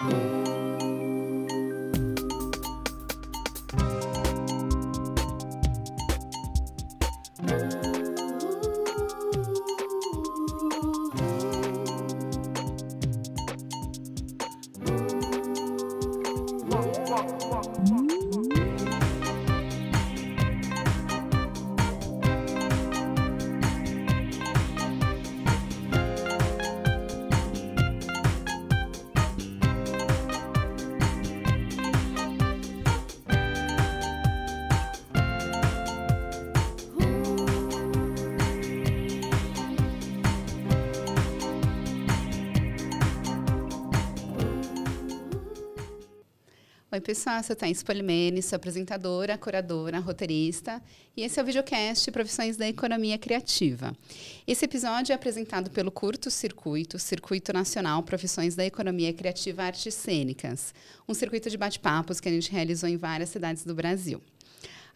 Thank mm. you. sou Thais Polimene, sou apresentadora, curadora, roteirista. E esse é o videocast Profissões da Economia Criativa. Esse episódio é apresentado pelo Curto Circuito, Circuito Nacional Profissões da Economia Criativa Artes Cênicas. Um circuito de bate-papos que a gente realizou em várias cidades do Brasil.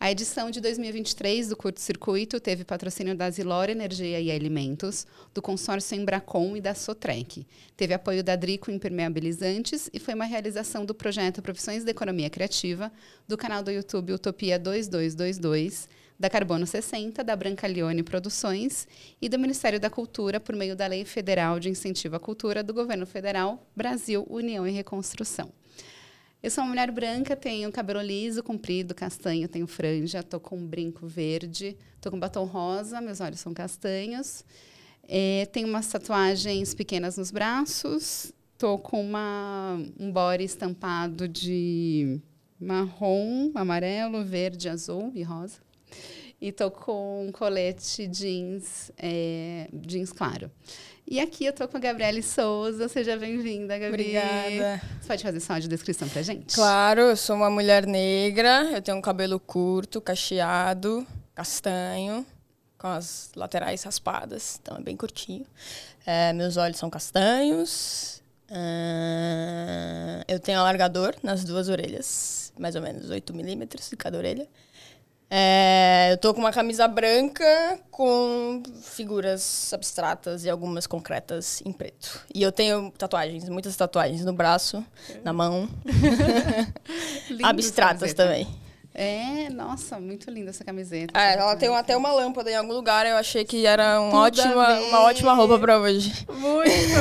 A edição de 2023 do Curto Circuito teve patrocínio da Zilor Energia e Alimentos, do consórcio Embracon e da Sotrec. Teve apoio da Drico Impermeabilizantes e foi uma realização do projeto Profissões da Economia Criativa, do canal do YouTube Utopia 2222, da Carbono 60, da Branca Leone Produções e do Ministério da Cultura por meio da Lei Federal de Incentivo à Cultura do Governo Federal Brasil União e Reconstrução. Eu sou uma mulher branca, tenho cabelo liso, comprido, castanho, tenho franja, tô com um brinco verde, tô com batom rosa, meus olhos são castanhos. É, tenho umas tatuagens pequenas nos braços, tô com uma, um body estampado de marrom, amarelo, verde, azul e rosa. E tô com um colete jeans, é, jeans claro. E aqui eu tô com a Gabriele Souza, seja bem-vinda, Gabi. Obrigada. Você pode fazer só uma descrição pra gente? Claro, eu sou uma mulher negra, eu tenho um cabelo curto, cacheado, castanho, com as laterais raspadas, então é bem curtinho. É, meus olhos são castanhos. Uh, eu tenho alargador nas duas orelhas, mais ou menos 8 milímetros de cada orelha. É, eu tô com uma camisa branca com figuras abstratas e algumas concretas em preto. E eu tenho tatuagens, muitas tatuagens no braço, é. na mão. abstratas também. É, nossa, muito linda essa camiseta. É, ela tem até uma lâmpada em algum lugar, eu achei que era um ótima, uma ótima roupa para hoje. Muito!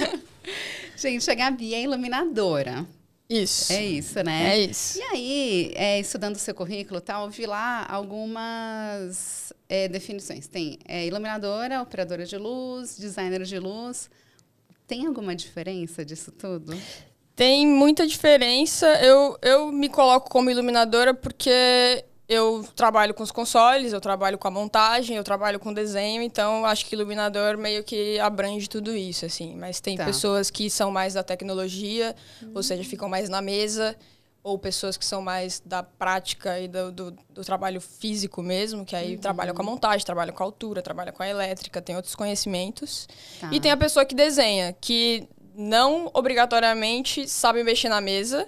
Gente, a Gabi é iluminadora. Isso. É isso, né? É isso. E aí, é, estudando o seu currículo tal, vi lá algumas é, definições. Tem é, iluminadora, operadora de luz, designer de luz. Tem alguma diferença disso tudo? Tem muita diferença. Eu, eu me coloco como iluminadora porque eu trabalho com os consoles, eu trabalho com a montagem, eu trabalho com desenho, então acho que iluminador meio que abrange tudo isso, assim. Mas tem tá. pessoas que são mais da tecnologia, uhum. ou seja, ficam mais na mesa, ou pessoas que são mais da prática e do, do, do trabalho físico mesmo, que aí uhum. trabalham com a montagem, trabalham com a altura, trabalham com a elétrica, tem outros conhecimentos. Tá. E tem a pessoa que desenha, que não obrigatoriamente sabe mexer na mesa.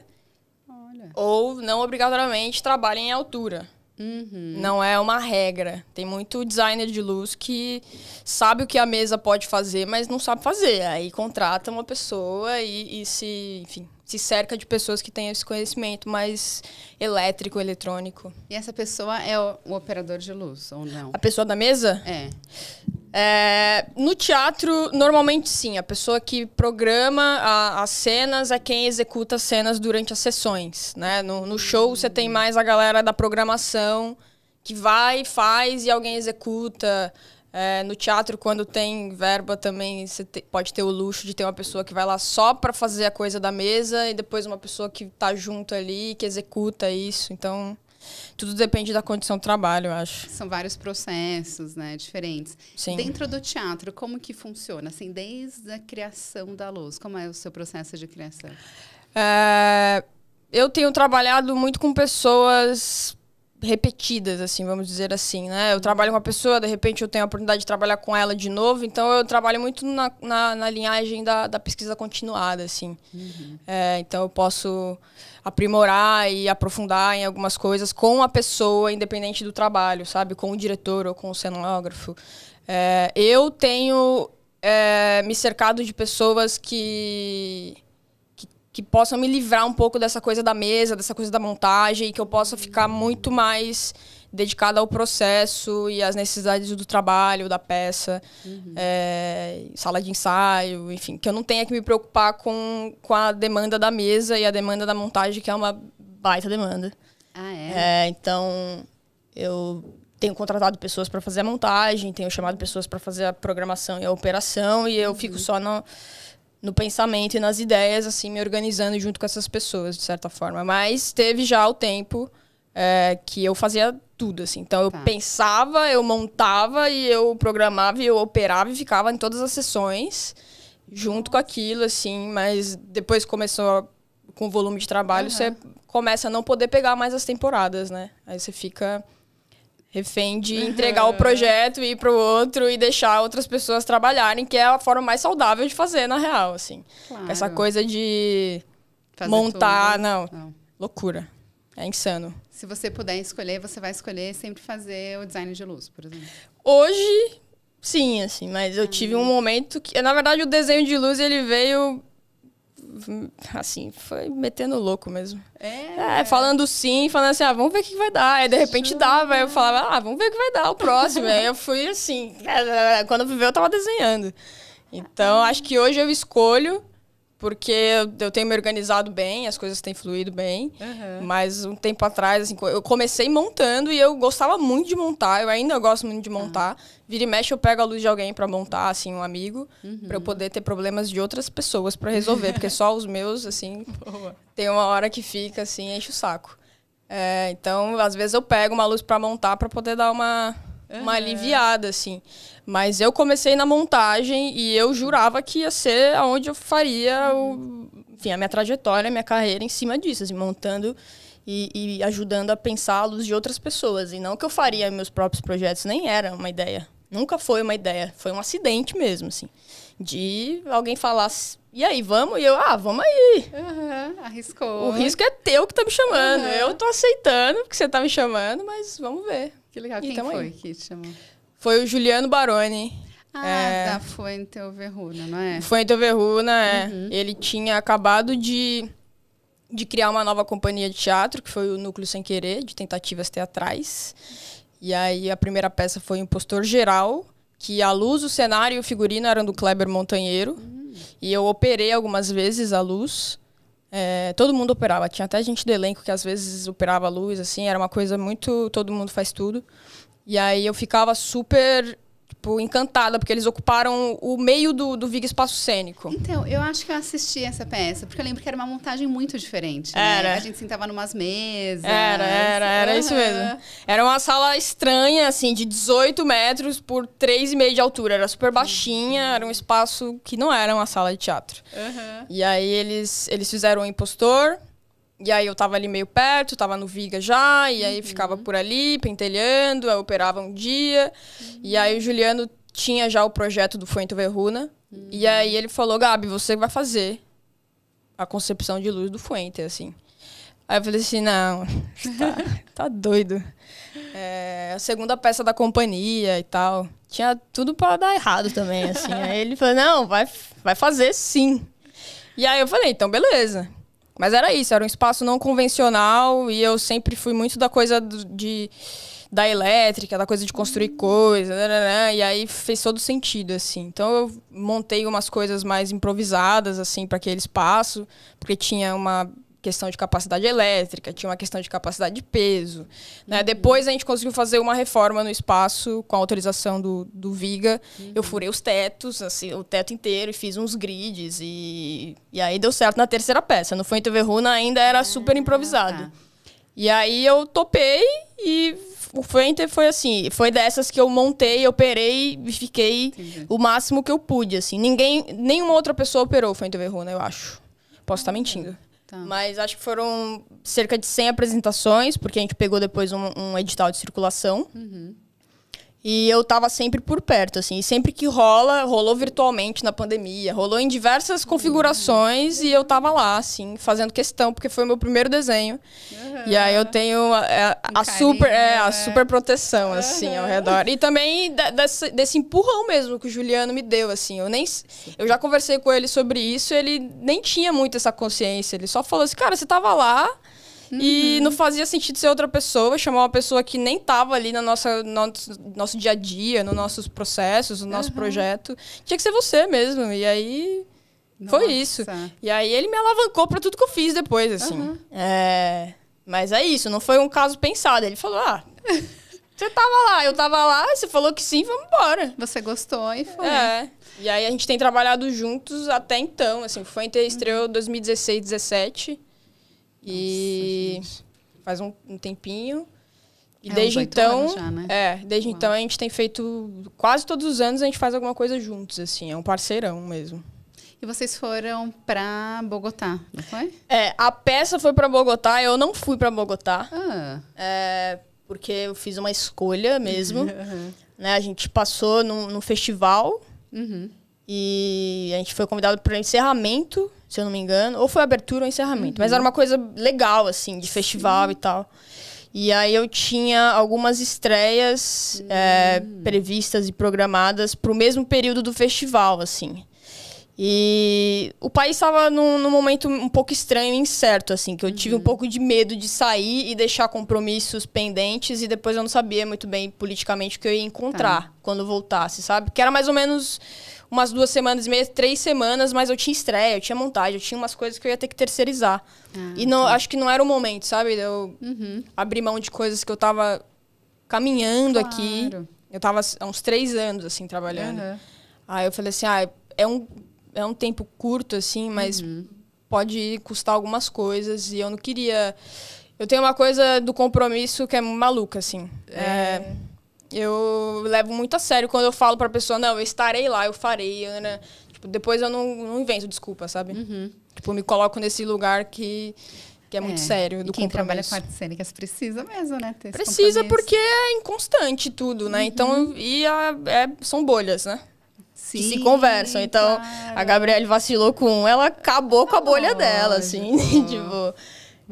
Ou não obrigatoriamente trabalha em altura. Uhum. Não é uma regra. Tem muito designer de luz que sabe o que a mesa pode fazer, mas não sabe fazer. Aí contrata uma pessoa e, e se, enfim, se cerca de pessoas que têm esse conhecimento mais elétrico, eletrônico. E essa pessoa é o, o operador de luz ou não? A pessoa da mesa? É. É, no teatro, normalmente sim. A pessoa que programa a, as cenas é quem executa as cenas durante as sessões. Né? No, no show, você tem mais a galera da programação que vai, faz e alguém executa. É, no teatro, quando tem verba também, você te, pode ter o luxo de ter uma pessoa que vai lá só para fazer a coisa da mesa e depois uma pessoa que tá junto ali, que executa isso. Então, tudo depende da condição do trabalho, eu acho. São vários processos, né, diferentes. Sim. Dentro do teatro, como que funciona? Assim, desde a criação da luz, como é o seu processo de criação? É, eu tenho trabalhado muito com pessoas repetidas, assim, vamos dizer assim, né? Eu uhum. trabalho com uma pessoa, de repente eu tenho a oportunidade de trabalhar com ela de novo, então eu trabalho muito na, na, na linhagem da, da pesquisa continuada, assim. Uhum. É, então eu posso aprimorar e aprofundar em algumas coisas com a pessoa, independente do trabalho, sabe? Com o diretor ou com o cenógrafo. É, eu tenho é, me cercado de pessoas que que possam me livrar um pouco dessa coisa da mesa, dessa coisa da montagem, e que eu possa ficar muito mais dedicada ao processo e às necessidades do trabalho, da peça, uhum. é, sala de ensaio, enfim, que eu não tenha que me preocupar com, com a demanda da mesa e a demanda da montagem, que é uma baita demanda. Ah, é? é então, eu tenho contratado pessoas para fazer a montagem, tenho chamado pessoas para fazer a programação e a operação, e eu fico uhum. só no no pensamento e nas ideias, assim, me organizando junto com essas pessoas, de certa forma. Mas teve já o tempo é, que eu fazia tudo, assim. Então, eu tá. pensava, eu montava e eu programava e eu operava e ficava em todas as sessões junto com aquilo, assim. Mas depois começou com o volume de trabalho, uhum. você começa a não poder pegar mais as temporadas, né? Aí você fica refém de entregar o projeto e ir pro outro e deixar outras pessoas trabalharem, que é a forma mais saudável de fazer, na real, assim. Claro. Essa coisa de fazer montar, tudo. não. não. Loucura. É insano. Se você puder escolher, você vai escolher sempre fazer o design de luz, por exemplo. Hoje, sim, assim, mas eu ah, tive um momento que, na verdade, o desenho de luz ele veio assim, foi metendo louco mesmo. É. é falando sim, falando assim, ah, vamos ver o que vai dar. Aí de repente Jura. dava, eu falava, ah, vamos ver o que vai dar o próximo. aí eu fui assim, quando viveu eu tava desenhando. Então, acho que hoje eu escolho porque eu tenho me organizado bem, as coisas têm fluído bem. Uhum. Mas um tempo atrás, assim, eu comecei montando e eu gostava muito de montar. Eu ainda gosto muito de montar. Uhum. Vira e mexe, eu pego a luz de alguém para montar, assim, um amigo, uhum. para eu poder ter problemas de outras pessoas para resolver, porque só os meus, assim, Boa. tem uma hora que fica assim, enche o saco. É, então, às vezes eu pego uma luz para montar para poder dar uma uhum. uma aliviada, assim. Mas eu comecei na montagem e eu jurava que ia ser aonde eu faria o, enfim, a minha trajetória, a minha carreira em cima disso, assim, montando e, e ajudando a pensar a luz de outras pessoas. E não que eu faria meus próprios projetos, nem era uma ideia Nunca foi uma ideia, foi um acidente mesmo, assim. De alguém falar, e aí, vamos? E eu, ah, vamos aí. Uhum, arriscou. O risco é teu que tá me chamando. Uhum. Eu tô aceitando porque você tá me chamando, mas vamos ver. Que legal. E Quem foi aí. que te chamou? Foi o Juliano Baroni. Ah, é... da tá, Fuente Overruna, não é? Fuente Overruna, é. Uhum. Ele tinha acabado de, de criar uma nova companhia de teatro, que foi o Núcleo Sem Querer, de tentativas teatrais. E aí a primeira peça foi Impostor Geral, que a luz, o cenário e o figurino eram do Kleber Montanheiro. Uhum. E eu operei algumas vezes a luz. É, todo mundo operava. Tinha até gente do elenco que às vezes operava a luz, assim. Era uma coisa muito... Todo mundo faz tudo. E aí eu ficava super tipo, encantada, porque eles ocuparam o meio do, do Vig Espaço Cênico. Então, eu acho que eu assisti essa peça, porque eu lembro que era uma montagem muito diferente. Né? Era. A gente sentava numas mesas. Era, era, era uhum. isso mesmo. Era uma sala estranha, assim, de 18 metros por 3,5 de altura. Era super baixinha, uhum. era um espaço que não era uma sala de teatro. Uhum. E aí eles, eles fizeram o um impostor. E aí eu tava ali meio perto, tava no Viga já, e aí uhum. ficava por ali, pentelhando, eu operava um dia. Uhum. E aí o Juliano tinha já o projeto do Fuente Verruna. Uhum. E aí ele falou, Gabi, você vai fazer a concepção de luz do Fuente, assim. Aí eu falei assim, não, tá, tá doido. É, a segunda peça da companhia e tal. Tinha tudo para dar errado também, assim. aí né? ele falou, não, vai, vai fazer sim. E aí eu falei, então beleza. Mas era isso, era um espaço não convencional e eu sempre fui muito da coisa de da elétrica, da coisa de construir coisas né, né, né, e aí fez todo sentido assim. Então eu montei umas coisas mais improvisadas assim para aquele espaço, porque tinha uma questão de capacidade elétrica, tinha uma questão de capacidade de peso. Né? Uhum. Depois a gente conseguiu fazer uma reforma no espaço com a autorização do, do Viga. Uhum. Eu furei os tetos, assim, o teto inteiro, e fiz uns grids. E, e aí deu certo na terceira peça. No Fuenteverruna ainda era ah, super improvisado. Tá. E aí eu topei e o Fuente foi assim, foi dessas que eu montei, operei e fiquei Entendi. o máximo que eu pude, assim. Ninguém, nenhuma outra pessoa operou o Fuente Verruna, eu acho. Posso estar tá mentindo. Tá. Mas acho que foram cerca de 100 apresentações, porque a gente pegou depois um, um edital de circulação. Uhum. E eu tava sempre por perto, assim. E sempre que rola, rolou virtualmente na pandemia, rolou em diversas configurações uhum. e eu tava lá, assim, fazendo questão, porque foi o meu primeiro desenho. Uhum. E aí eu tenho a, a, a super, é, a né? super proteção, assim, uhum. ao redor. E também desse, desse, empurrão mesmo que o Juliano me deu, assim. Eu nem. Eu já conversei com ele sobre isso, ele nem tinha muito essa consciência. Ele só falou assim, cara, você tava lá e não uhum. fazia sentido ser outra pessoa, chamar uma pessoa que nem tava ali no nosso, no nosso dia a dia, nos nossos processos, no nosso uhum. projeto. Tinha que ser você mesmo. E aí. Nossa. Foi isso. E aí ele me alavancou para tudo que eu fiz depois, assim. Uhum. É... Mas é isso, não foi um caso pensado. Ele falou: ah. Você tava lá, eu tava lá, você falou que sim, vamos embora. Você gostou e foi. É. E aí a gente tem trabalhado juntos até então, assim, foi entre estreou 2016, 17. E Nossa, faz um, um, tempinho. E é, desde então, já, né? é, desde Uau. então a gente tem feito quase todos os anos a gente faz alguma coisa juntos, assim, é um parceirão mesmo. E vocês foram para Bogotá, não foi? É, a peça foi para Bogotá, eu não fui para Bogotá. Ah. É, porque eu fiz uma escolha mesmo. Uhum. Né, a gente passou num, num festival. Uhum. E a gente foi convidado para encerramento, se eu não me engano. Ou foi abertura ou encerramento. Uhum. Mas era uma coisa legal, assim, de festival Sim. e tal. E aí eu tinha algumas estreias uhum. é, previstas e programadas para o mesmo período do festival, assim. E o país estava num, num, momento um pouco estranho e incerto, assim, que eu uhum. tive um uhum. pouco de medo de sair e deixar compromissos pendentes e depois eu não sabia muito bem politicamente o que eu ia encontrar tá. quando voltasse, sabe? Que era mais ou menos umas duas semanas e meia, três semanas, mas eu tinha estreia, eu tinha montagem, eu tinha umas coisas que eu ia ter que terceirizar. Ah, e não, acho que não era o momento, sabe? Eu uhum. abri mão de coisas que eu tava caminhando claro. aqui. Eu tava há uns três anos, assim, trabalhando. Uhum. Aí eu falei assim, ah, é um, é um tempo curto, assim, mas uhum. pode custar algumas coisas. E eu não queria... Eu tenho uma coisa do compromisso que é maluca, assim. É... É... Eu levo muito a sério quando eu falo pra pessoa, não, eu estarei lá, eu farei, né? Tipo, depois eu não, não invento desculpa, sabe? Uhum. Tipo, me coloco nesse lugar que que é, muito é. sério do e quem compromisso. trabalha com artes cênicas precisa mesmo, né? precisa porque é inconstante tudo, né? Então, uhum. Então, e a, é, são bolhas, né? Sim, que se conversam. Então, claro. a Gabriele vacilou com um, ela acabou com a bolha oh, dela, assim, tipo...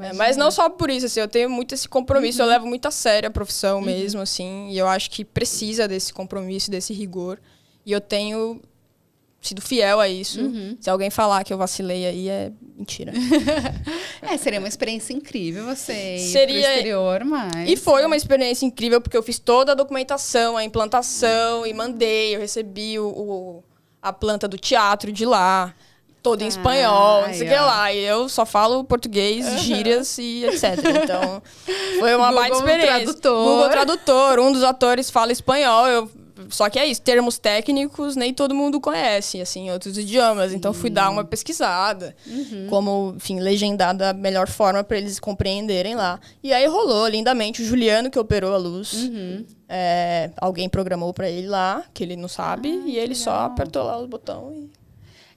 Imagina. É, mas não só por isso, assim, eu tenho muito esse compromisso, uhum. eu levo muito a sério a profissão uhum. mesmo, assim, e eu acho que precisa desse compromisso, desse rigor. E eu tenho sido fiel a isso. Uhum. Se alguém falar que eu vacilei aí, é mentira. é, seria uma experiência incrível você ir seria... pro exterior, mas... E foi uma experiência incrível, porque eu fiz toda a documentação, a implantação, e mandei, eu recebi o, o a planta do teatro de lá. Todo em espanhol, não sei o que lá. E eu só falo português, uhum. gírias e etc. Então, foi uma baita experiência. Tradutor. Google Tradutor. Um dos atores fala espanhol. Eu... Só que é isso, termos técnicos nem todo mundo conhece, assim, outros idiomas. Sim. Então, fui dar uma pesquisada, uhum. como, enfim, legendar da melhor forma para eles compreenderem lá. E aí rolou lindamente. O Juliano, que operou a luz, uhum. é, alguém programou para ele lá, que ele não sabe, ah, e ele legal. só apertou lá o botão e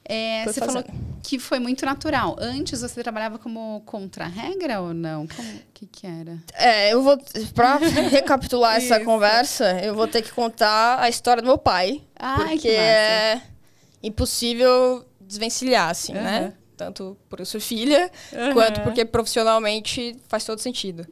é, você fazendo. falou que foi muito natural. Antes você trabalhava como contra-regra ou não? Como que, que era? É, eu vou. Pra recapitular essa conversa, eu vou ter que contar a história do meu pai. Ai, porque é impossível desvencilhar, assim, uhum. né? Tanto por eu ser filha, uhum. quanto porque profissionalmente faz todo sentido.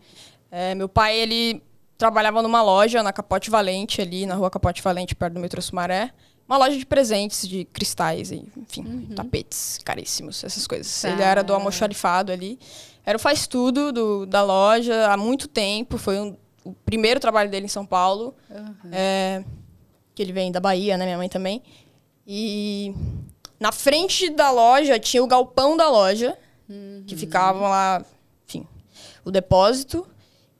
É, meu pai, ele trabalhava numa loja na Capote Valente, ali na rua Capote Valente, perto do metrô Sumaré uma loja de presentes, de cristais, enfim, uhum. tapetes caríssimos, essas coisas. Tá. Ele era do almoxarifado ali. Era o faz tudo do, da loja há muito tempo. Foi um, o primeiro trabalho dele em São Paulo. Uhum. É, que ele vem da Bahia, né? Minha mãe também. E na frente da loja tinha o galpão da loja, uhum. que ficava lá, enfim, o depósito.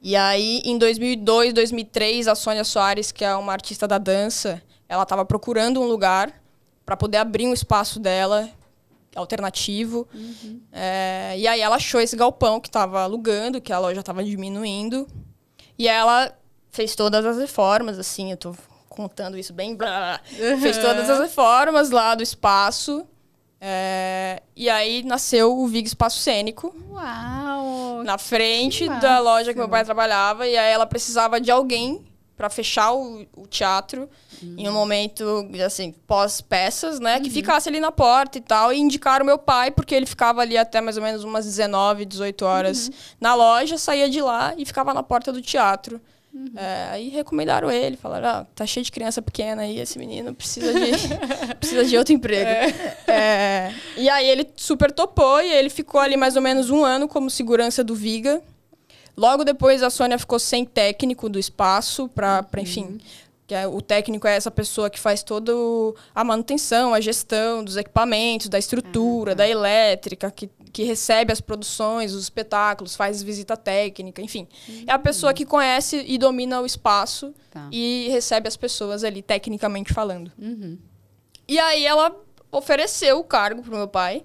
E aí, em 2002, 2003, a Sônia Soares, que é uma artista da dança, ela estava procurando um lugar para poder abrir um espaço dela alternativo. Uhum. É, e aí ela achou esse galpão que estava alugando, que a loja estava diminuindo. E ela fez todas as reformas, assim, eu tô contando isso bem. Blá, uhum. Fez todas as reformas lá do espaço. É, e aí nasceu o Vig Espaço Cênico. Uau! Na frente da loja que meu pai trabalhava. E aí ela precisava de alguém para fechar o, o teatro uhum. em um momento assim pós peças né uhum. que ficasse ali na porta e tal e indicaram meu pai porque ele ficava ali até mais ou menos umas 19 18 horas uhum. na loja saía de lá e ficava na porta do teatro uhum. é, aí recomendaram ele falaram ah, tá cheio de criança pequena aí esse menino precisa de precisa de outro emprego é. É, e aí ele super topou e ele ficou ali mais ou menos um ano como segurança do Viga Logo depois a Sônia ficou sem técnico do espaço para, uhum. enfim, que é, o técnico é essa pessoa que faz toda a manutenção, a gestão dos equipamentos, da estrutura, uhum. da elétrica, que, que recebe as produções, os espetáculos, faz visita técnica, enfim. Uhum. É a pessoa que uhum. conhece e domina o espaço tá. e recebe as pessoas ali, tecnicamente falando. Uhum. E aí ela ofereceu o cargo pro meu pai.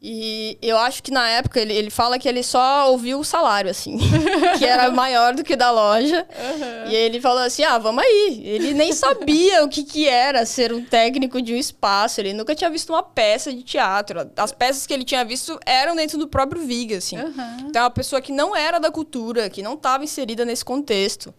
E eu acho que na época ele, ele fala que ele só ouviu o salário, assim, que era maior do que da loja. Uhum. E ele falou assim: ah, vamos aí. Ele nem sabia o que, que era ser um técnico de um espaço, ele nunca tinha visto uma peça de teatro. As peças que ele tinha visto eram dentro do próprio Viga, assim. Uhum. Então, é uma pessoa que não era da cultura, que não estava inserida nesse contexto.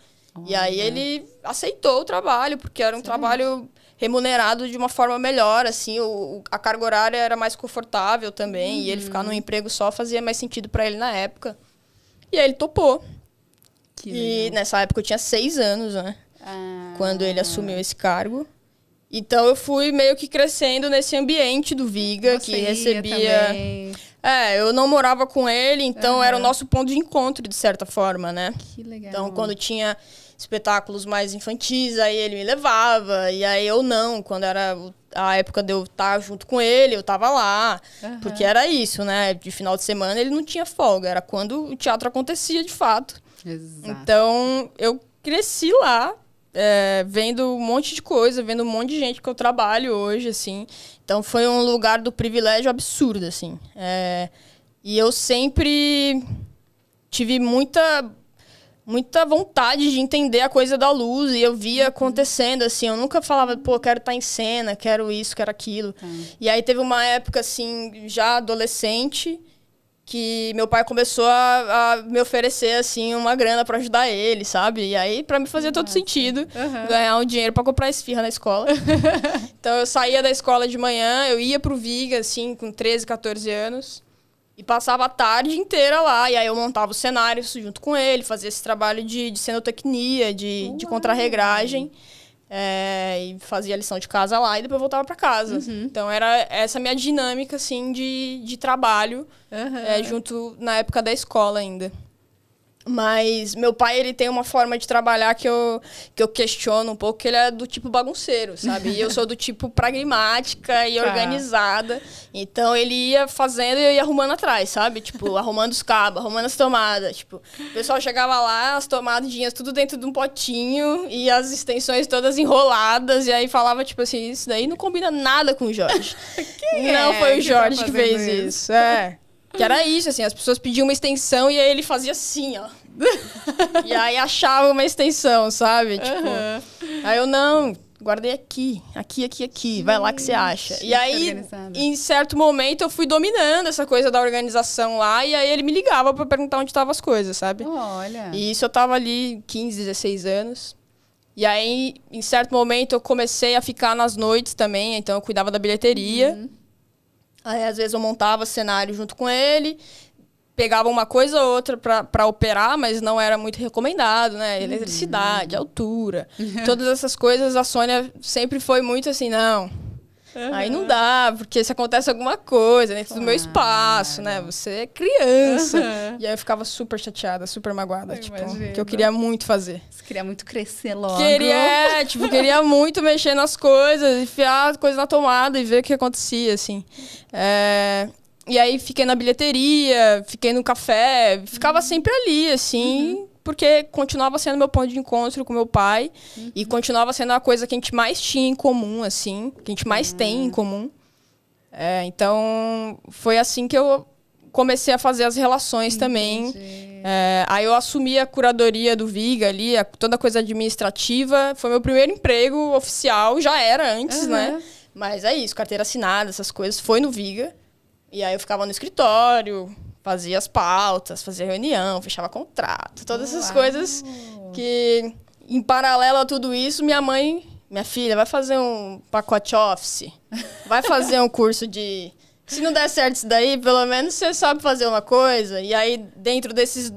E aí ele aceitou o trabalho, porque era um Sério? trabalho remunerado de uma forma melhor, assim, o, a carga horária era mais confortável também, uhum. e ele ficar num uhum. emprego só fazia mais sentido para ele na época. E aí ele topou. Que e nessa época eu tinha seis anos, né? Ah. Quando ele assumiu esse cargo. Então eu fui meio que crescendo nesse ambiente do Viga, Você que recebia. É, eu não morava com ele, então uhum. era o nosso ponto de encontro, de certa forma, né? Que legal. Então, quando tinha espetáculos mais infantis, aí ele me levava, e aí eu não, quando era a época de eu estar tá junto com ele, eu tava lá, uhum. porque era isso, né? De final de semana ele não tinha folga, era quando o teatro acontecia de fato. Exato. Então eu cresci lá, é, vendo um monte de coisa, vendo um monte de gente que eu trabalho hoje, assim. Então foi um lugar do privilégio absurdo, assim. É, e eu sempre tive muita muita vontade de entender a coisa da luz e eu via uhum. acontecendo assim eu nunca falava pô quero estar tá em cena quero isso quero aquilo tá. e aí teve uma época assim já adolescente que meu pai começou a, a me oferecer assim uma grana para ajudar ele sabe e aí para mim fazia todo sentido uhum. ganhar um dinheiro para comprar esfirra na escola então eu saía da escola de manhã eu ia pro Viga assim com 13 14 anos e passava a tarde inteira lá, e aí eu montava os cenários junto com ele, fazia esse trabalho de, de cenotecnia, de, de contrarregragem. É, e fazia a lição de casa lá e depois voltava para casa. Uhum. Então era essa minha dinâmica, assim, de, de trabalho, uhum. é, junto na época da escola ainda. Mas meu pai, ele tem uma forma de trabalhar que eu, que eu questiono um pouco, que ele é do tipo bagunceiro, sabe? E eu sou do tipo pragmática e tá. organizada. Então ele ia fazendo e eu ia arrumando atrás, sabe? Tipo, arrumando os cabos, arrumando as tomadas. Tipo, o pessoal chegava lá, as tomadinhas tudo dentro de um potinho e as extensões todas enroladas. E aí falava, tipo assim, isso daí não combina nada com o Jorge. não é foi o tá Jorge que, tá que fez isso. isso. É. Que era isso, assim, as pessoas pediam uma extensão e aí ele fazia assim, ó. e aí achava uma extensão, sabe? Tipo, uhum. aí eu não, guardei aqui, aqui, aqui, aqui, vai lá que você hum, acha. e aí, tá em certo momento, eu fui dominando essa coisa da organização lá, e aí ele me ligava para perguntar onde estavam as coisas, sabe? Olha. E isso eu tava ali 15, 16 anos. E aí, em certo momento, eu comecei a ficar nas noites também, então eu cuidava da bilheteria. Uhum. Aí, às vezes eu montava cenário junto com ele, pegava uma coisa ou outra para operar, mas não era muito recomendado, né? Uhum. Eletricidade, uhum. altura, todas essas coisas. A Sônia sempre foi muito assim, não, Uhum. Aí não dá, porque se acontece alguma coisa dentro né, claro. do meu ah, espaço, né? Você é criança. Uhum. E aí eu ficava super chateada, super magoada, eu tipo, imagino. que eu queria muito fazer. Você queria muito crescer logo. Queria, tipo, queria muito mexer nas coisas, enfiar coisas na tomada e ver o que acontecia, assim. É... E aí fiquei na bilheteria, fiquei no café, ficava uhum. sempre ali, assim, uhum porque continuava sendo meu ponto de encontro com meu pai uhum. e continuava sendo a coisa que a gente mais tinha em comum, assim, que a gente mais uhum. tem em hum. comum. É, então, foi assim que eu comecei a fazer as relações Entendi. também. É, aí eu assumi a curadoria do Viga ali, a, toda a coisa administrativa. Foi meu primeiro emprego oficial, já era antes, uhum. né? Mas é isso, carteira assinada, essas coisas, foi no Viga. E aí eu ficava no escritório, fazia as pautas, fazia reunião, fechava contrato, todas essas Uau. coisas que, em paralelo a tudo isso, minha mãe, minha filha, vai fazer um pacote office, vai fazer um curso de. Se não der certo isso daí, pelo menos você sabe fazer uma coisa. E aí, dentro desses,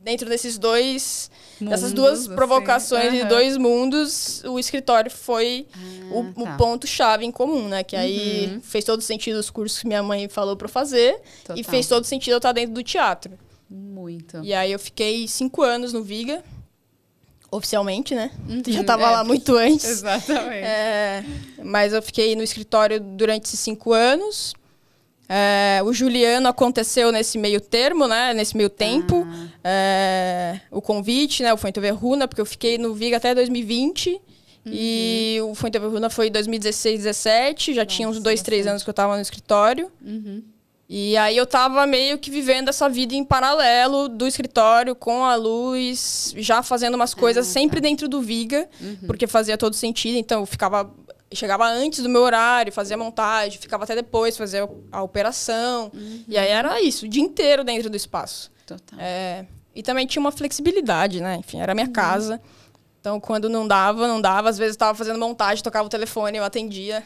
dentro desses dois Mundos, Essas duas assim. provocações de dois mundos, o escritório foi ah, o, tá. o ponto-chave em comum, né? Que aí uhum. fez todo sentido os cursos que minha mãe falou para fazer Total. e fez todo sentido eu estar tá dentro do teatro. Muito. E aí eu fiquei cinco anos no Viga, oficialmente, né? Uhum, Já estava é, lá muito antes. Exatamente. É, mas eu fiquei no escritório durante esses cinco anos. É, o Juliano aconteceu nesse meio termo, né? Nesse meio ah. tempo. Ah. É, o convite, né? O Verruna, porque eu fiquei no Viga até 2020. Uhum. E o Verruna foi 2016, 17. Já Nossa, tinha uns dois, três anos que eu estava no escritório. Uhum. E aí eu estava meio que vivendo essa vida em paralelo do escritório, com a luz, já fazendo umas coisas ah, sempre tá. dentro do Viga, uhum. porque fazia todo sentido. Então eu ficava chegava antes do meu horário, fazia montagem, ficava até depois, fazia a operação. Uhum. E aí era isso, o dia inteiro dentro do espaço. Total. É, e também tinha uma flexibilidade, né? Enfim, era a minha uhum. casa. Então, quando não dava, não dava. Às vezes eu fazendo montagem, tocava o telefone, eu atendia.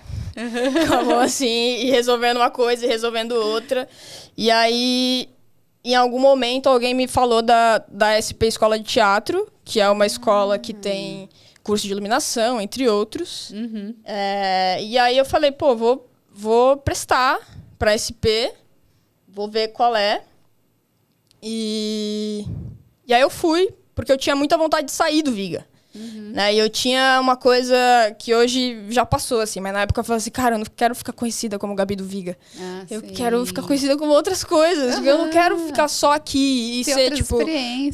Acabou assim, e resolvendo uma coisa e resolvendo outra. E aí, em algum momento, alguém me falou da, da SP Escola de Teatro, que é uma escola que ah. tem curso de iluminação, entre outros. Uhum. É, e aí eu falei, pô, vou, vou prestar para SP, vou ver qual é. E, e aí eu fui, porque eu tinha muita vontade de sair do Viga. Uhum. Né? E eu tinha uma coisa que hoje já passou, assim, mas na época eu falei assim, cara, eu não quero ficar conhecida como Gabi do Viga. Ah, eu sim. quero ficar conhecida como outras coisas. Uhum. Eu não quero ficar só aqui e Tem ser, tipo.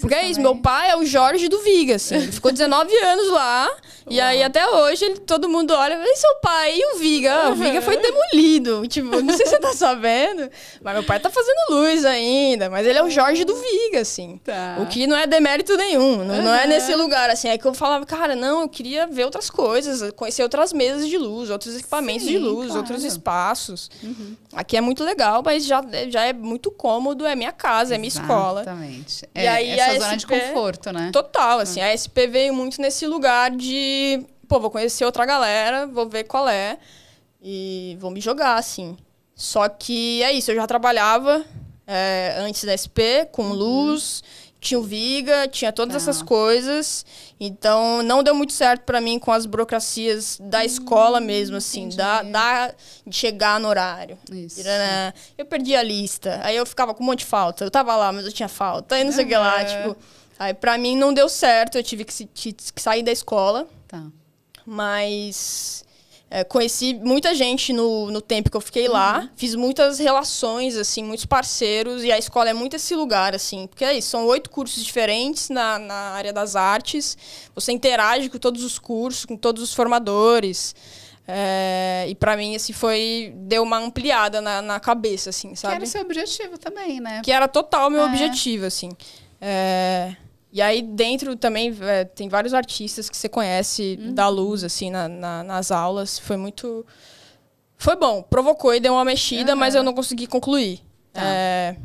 Porque é isso, meu pai é o Jorge do Viga, assim. Ele ficou 19 anos lá. E aí até hoje ele, todo mundo olha, e seu pai e o Viga? Ah, o Viga foi demolido. Tipo, não sei se você tá sabendo. Mas meu pai tá fazendo luz ainda. Mas ele é o Jorge do Viga, assim. Tá. O que não é demérito nenhum. Não, uhum. não é nesse lugar, assim. É que eu falo falava, cara, não, eu queria ver outras coisas, conhecer outras mesas de luz, outros equipamentos Sim, de luz, claro. outros espaços. Uhum. Aqui é muito legal, mas já, já é muito cômodo, é minha casa, é minha escola. Exatamente. É, e aí, essa a zona SP, de conforto, né? Total, assim, uhum. a SP veio muito nesse lugar de, pô, vou conhecer outra galera, vou ver qual é e vou me jogar, assim. Só que é isso, eu já trabalhava é, antes da SP com uhum. luz tinha o Viga, tinha todas ah. essas tá. coisas. Então, não deu muito certo para mim com as burocracias da hum, escola mesmo, assim, da, da, de chegar no horário. Isso. Eu perdi a lista, aí eu ficava com um monte de falta. Eu tava lá, mas eu tinha falta, aí não sei o que lá, tipo... Aí, pra mim, não deu certo, eu tive que, que sair da escola. Tá. Mas é, conheci muita gente no, no tempo que eu fiquei uhum. lá, fiz muitas relações, assim, muitos parceiros, e a escola é muito esse lugar, assim, porque é isso, são oito cursos diferentes na, na área das artes, você interage com todos os cursos, com todos os formadores, é, e para mim, assim, foi. Deu uma ampliada na, na cabeça, assim, sabe? Que era seu objetivo também, né? Que era total meu é. objetivo, assim. É, e aí dentro também é, tem vários artistas que você conhece uhum. da luz, assim, na, na, nas aulas. Foi muito. Foi bom, provocou e deu uma mexida, uhum. mas eu não consegui concluir. Tá. É...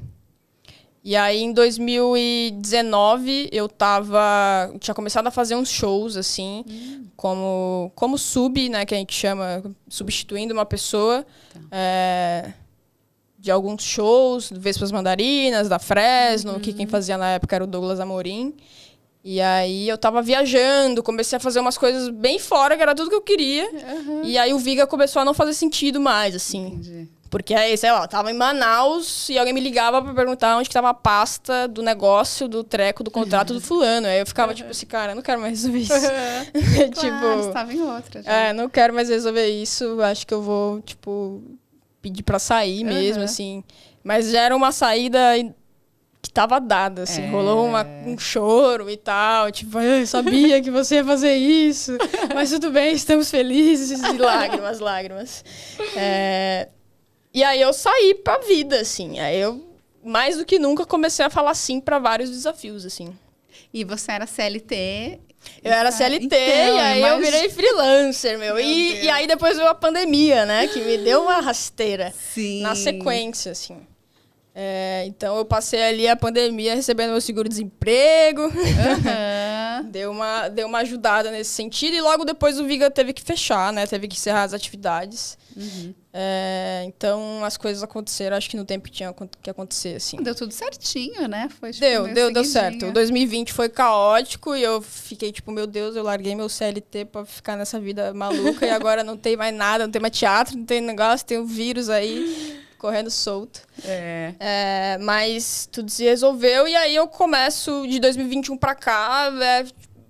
E aí em 2019 eu tava. Tinha começado a fazer uns shows, assim, uhum. como, como sub, né, que a gente chama, substituindo uma pessoa. Tá. É de alguns shows, do Vespas Mandarinas, da Fresno, uhum. que quem fazia na época era o Douglas Amorim. E aí eu tava viajando, comecei a fazer umas coisas bem fora, que era tudo que eu queria. Uhum. E aí o Viga começou a não fazer sentido mais, assim. Entendi. Porque aí, sei lá, eu tava em Manaus e alguém me ligava para perguntar onde que tava a pasta do negócio, do treco, do contrato do fulano. Aí eu ficava tipo assim, cara, eu não quero mais resolver isso. tipo, claro, tava em outra. Já. É, não quero mais resolver isso. Acho que eu vou, tipo, pedir para sair mesmo, uhum. assim. Mas já era uma saída que tava dada, assim. É... Rolou uma, é. um choro e tal. Tipo, eu sabia que você ia fazer isso. Mas tudo bem, estamos felizes. E lágrimas, lágrimas. É... E aí eu saí pra vida, assim. Aí eu, mais do que nunca, comecei a falar sim para vários desafios, assim. E você era CLT eu era CLT, então, e aí mas... eu virei freelancer, meu. meu e, e, aí depois veio a pandemia, né? Que me deu uma rasteira Sim. na sequência, assim. É, então eu passei ali a pandemia recebendo meu seguro-desemprego. Uhum. deu, uma, deu uma ajudada nesse sentido. E logo depois o Viga teve que fechar, né? Teve que encerrar as atividades. Uhum. É, então as coisas aconteceram, acho que no tempo que tinha que acontecer, assim. Deu tudo certinho, né? Foi, tipo, deu, deu, deu certo. O 2020 foi caótico e eu fiquei tipo, meu Deus, eu larguei meu CLT pra ficar nessa vida maluca e agora não tem mais nada, não tem mais teatro, não tem negócio, tem o um vírus aí correndo solto. É. é. Mas tudo se resolveu e aí eu começo de 2021 pra cá, é,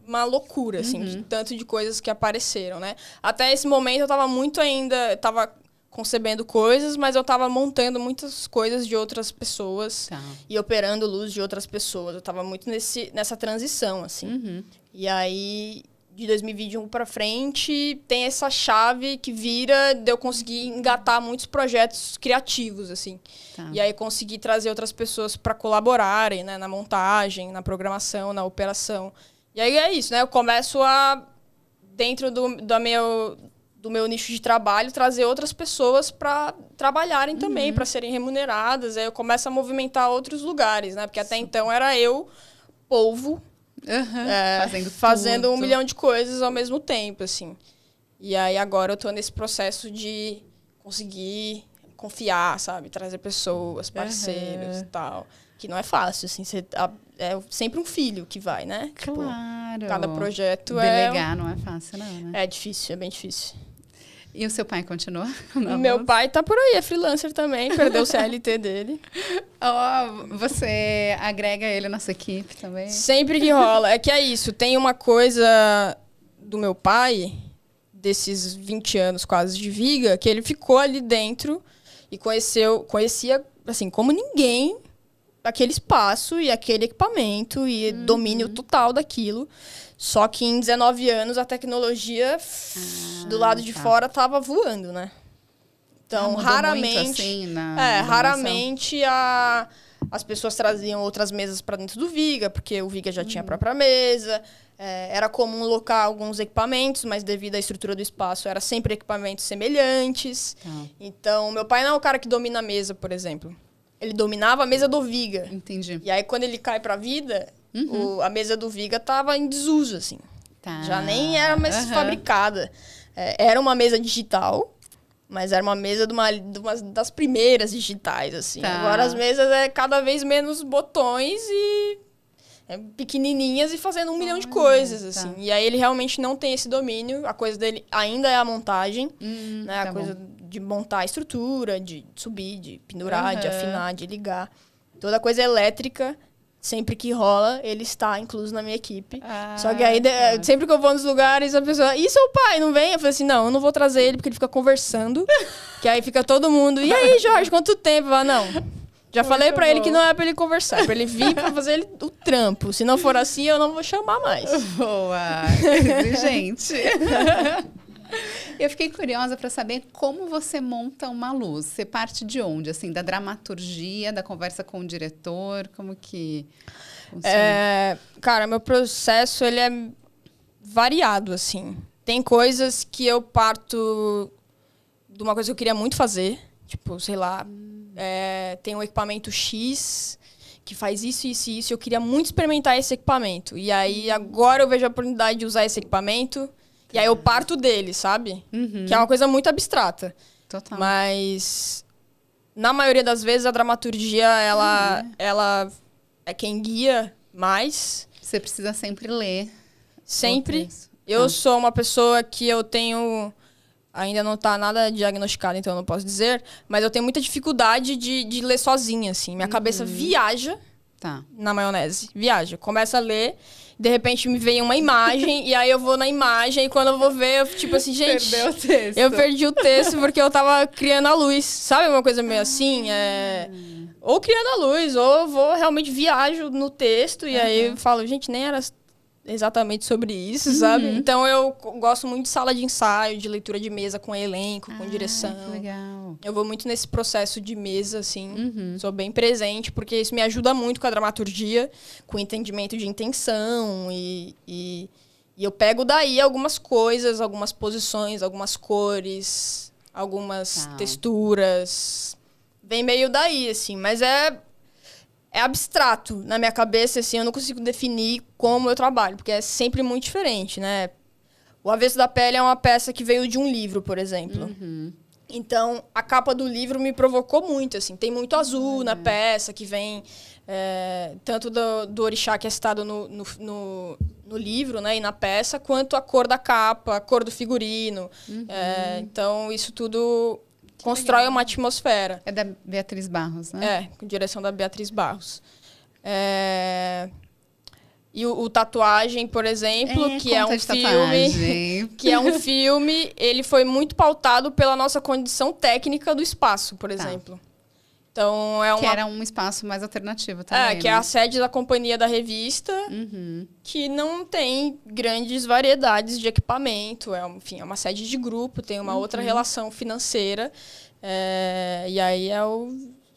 uma loucura, assim, uhum. de tanto de coisas que apareceram, né? Até esse momento eu tava muito ainda, tava concebendo coisas, mas eu estava montando muitas coisas de outras pessoas tá. e operando luz de outras pessoas. Eu estava muito nesse, nessa transição, assim. Uhum. E aí, de 2021 para frente, tem essa chave que vira de eu conseguir engatar muitos projetos criativos, assim. Tá. E aí conseguir trazer outras pessoas para colaborarem, né, na montagem, na programação, na operação. E aí é isso, né? Eu começo a dentro do, do meu do meu nicho de trabalho, trazer outras pessoas para trabalharem também, uhum. para serem remuneradas. Aí eu começo a movimentar outros lugares, né? Porque até Sim. então era eu, povo, uhum. é, fazendo, fazendo um milhão de coisas ao mesmo tempo, assim. E aí agora eu estou nesse processo de conseguir confiar, sabe? Trazer pessoas, parceiros uhum. e tal. Que não é fácil, assim. é sempre um filho que vai, né? Tipo, claro. Tipo, cada projeto Delegar é... Delegar um... não é fácil, não, né? É difícil, é bem difícil. E o seu pai continua? Meu pai tá por aí, é freelancer também, perdeu o CLT dele. Oh, você agrega ele na sua equipe também? Sempre que rola. É que é isso, tem uma coisa do meu pai, desses 20 anos quase de viga, que ele ficou ali dentro e conheceu, conhecia, assim, como ninguém aquele espaço e aquele equipamento e uhum. domínio total daquilo. Só que em 19 anos a tecnologia ah, do lado de tá. fora tava voando, né? Então, ah, raramente, assim na, é, na raramente a, as pessoas traziam outras mesas para dentro do Viga, porque o Viga já uhum. tinha a uhum. própria mesa. É, era comum locar alguns equipamentos, mas devido à estrutura do espaço, era sempre equipamentos semelhantes. Tá. Então, meu pai não é o cara que domina a mesa, por exemplo ele dominava a mesa do Viga. Entendi. E aí, quando ele cai pra vida, uhum. o, a mesa do Viga tava em desuso, assim. Tá. Já nem era mais uhum. fabricada. É, era uma mesa digital, mas era uma mesa de uma, de uma das primeiras digitais, assim. Tá. Agora as mesas é cada vez menos botões e é, pequenininhas e fazendo um ah, milhão de ah, coisas, tá. assim. E aí ele realmente não tem esse domínio. A coisa dele ainda é a montagem, hum, né? Tá a coisa bom. de montar a estrutura, de subir, de pendurar, uhum. de afinar, de ligar. Toda coisa elétrica, sempre que rola, ele está incluso na minha equipe. Ah, Só que aí, ah, tá. sempre que eu vou nos lugares, a pessoa, e seu pai, não vem? Eu falei assim, não, eu não vou trazer ele, porque ele fica conversando. que aí fica todo mundo, e aí, Jorge, quanto tempo? Eu falo, não já falei é para ele que não é para ele conversar, é pra ele vir para fazer ele, o trampo. Se não for assim, eu não vou chamar mais. Boa, gente. Eu fiquei curiosa para saber como você monta uma luz. Você parte de onde? Assim, da dramaturgia, da conversa com o diretor, como que é, cara, meu processo ele é variado assim. Tem coisas que eu parto de uma coisa que eu queria muito fazer, tipo, sei lá, hum é, tem um equipamento X que faz isso, isso e isso. Eu queria muito experimentar esse equipamento. E aí uhum. agora eu vejo a oportunidade de usar esse equipamento. E aí eu parto dele, sabe? Uhum. Que é uma coisa muito abstrata. Total. Mas na maioria das vezes a dramaturgia ela, uhum. ela é quem guia mais. Você precisa sempre ler. Sempre. Eu ah. sou uma pessoa que eu tenho Ainda não está nada diagnosticado, então eu não posso dizer. Mas eu tenho muita dificuldade de, de ler sozinha, assim. Minha uhum. cabeça viaja tá. na maionese. Viaja. Começa a ler, de repente me vem uma imagem, e aí eu vou na imagem, e quando eu vou ver, eu tipo assim, gente. Perdeu o texto. Eu perdi o texto porque eu estava criando a luz. Sabe uma coisa meio ah. assim? É ou criando a luz, ou vou realmente viajo no texto e uhum. aí falo, gente, nem era exatamente sobre isso, uhum. sabe? Então eu gosto muito de sala de ensaio, de leitura de mesa com elenco, ah, com direção. Legal. Eu vou muito nesse processo de mesa, assim. Uhum. Sou bem presente, porque isso me ajuda muito com a dramaturgia, com o entendimento de intenção e, e, e eu pego daí algumas coisas, algumas posições, algumas cores, algumas ah. texturas. Vem meio daí, assim, mas é é abstrato na minha cabeça, assim, eu não consigo definir como eu trabalho, porque é sempre muito diferente, né? O Avesso da Pele é uma peça que veio de um livro, por exemplo. Uhum. Então, a capa do livro me provocou muito, assim. Tem muito azul uhum. na peça, que vem é, tanto do, do orixá que é citado no, no, no, no, livro, né, e na peça, quanto a cor da capa, a cor do figurino. Uhum. É, então, isso tudo que Constrói legal. uma atmosfera. É da Beatriz Barros, né? É, com direção da Beatriz Barros. É... E o, o, Tatuagem, por exemplo, é, que é um filme. Que é um filme, ele foi muito pautado pela nossa condição técnica do espaço, por tá. exemplo. Então é uma. Que era um espaço mais alternativo é, também. É, que né? é a sede da companhia da revista, uhum. que não tem grandes variedades de equipamento. É, enfim, é uma sede de grupo, tem uma uhum. outra relação financeira. É, e aí é o.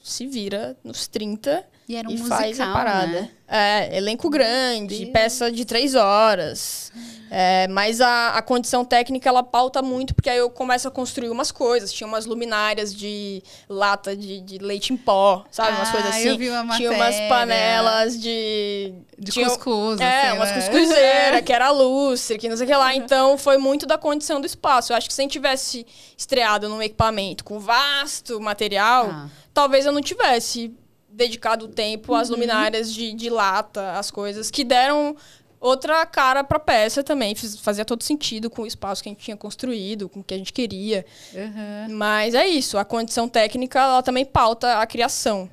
Se vira nos 30 e, era um e musical, faz a parada. Né? É, elenco grande, peça de três horas. É, mas a, a condição técnica ela pauta muito, porque aí eu começo a construir umas coisas. Tinha umas luminárias de lata de, de leite em pó, sabe? Ah, umas coisas assim. Uma tinha umas panelas de. De tinha, cuscuz. É, assim, umas né? cuscuzeiras, que era lustre, que não sei o que lá. Então foi muito da condição do espaço. Eu acho que se a gente tivesse estreado num equipamento com vasto material, ah. talvez eu não tivesse dedicado tempo às uhum. luminárias de, de lata, as coisas que deram outra cara para a peça também. Fiz, fazia todo sentido com o espaço que a gente tinha construído, com o que a gente queria. Uhum. Mas é isso, a condição técnica ela também pauta a criação.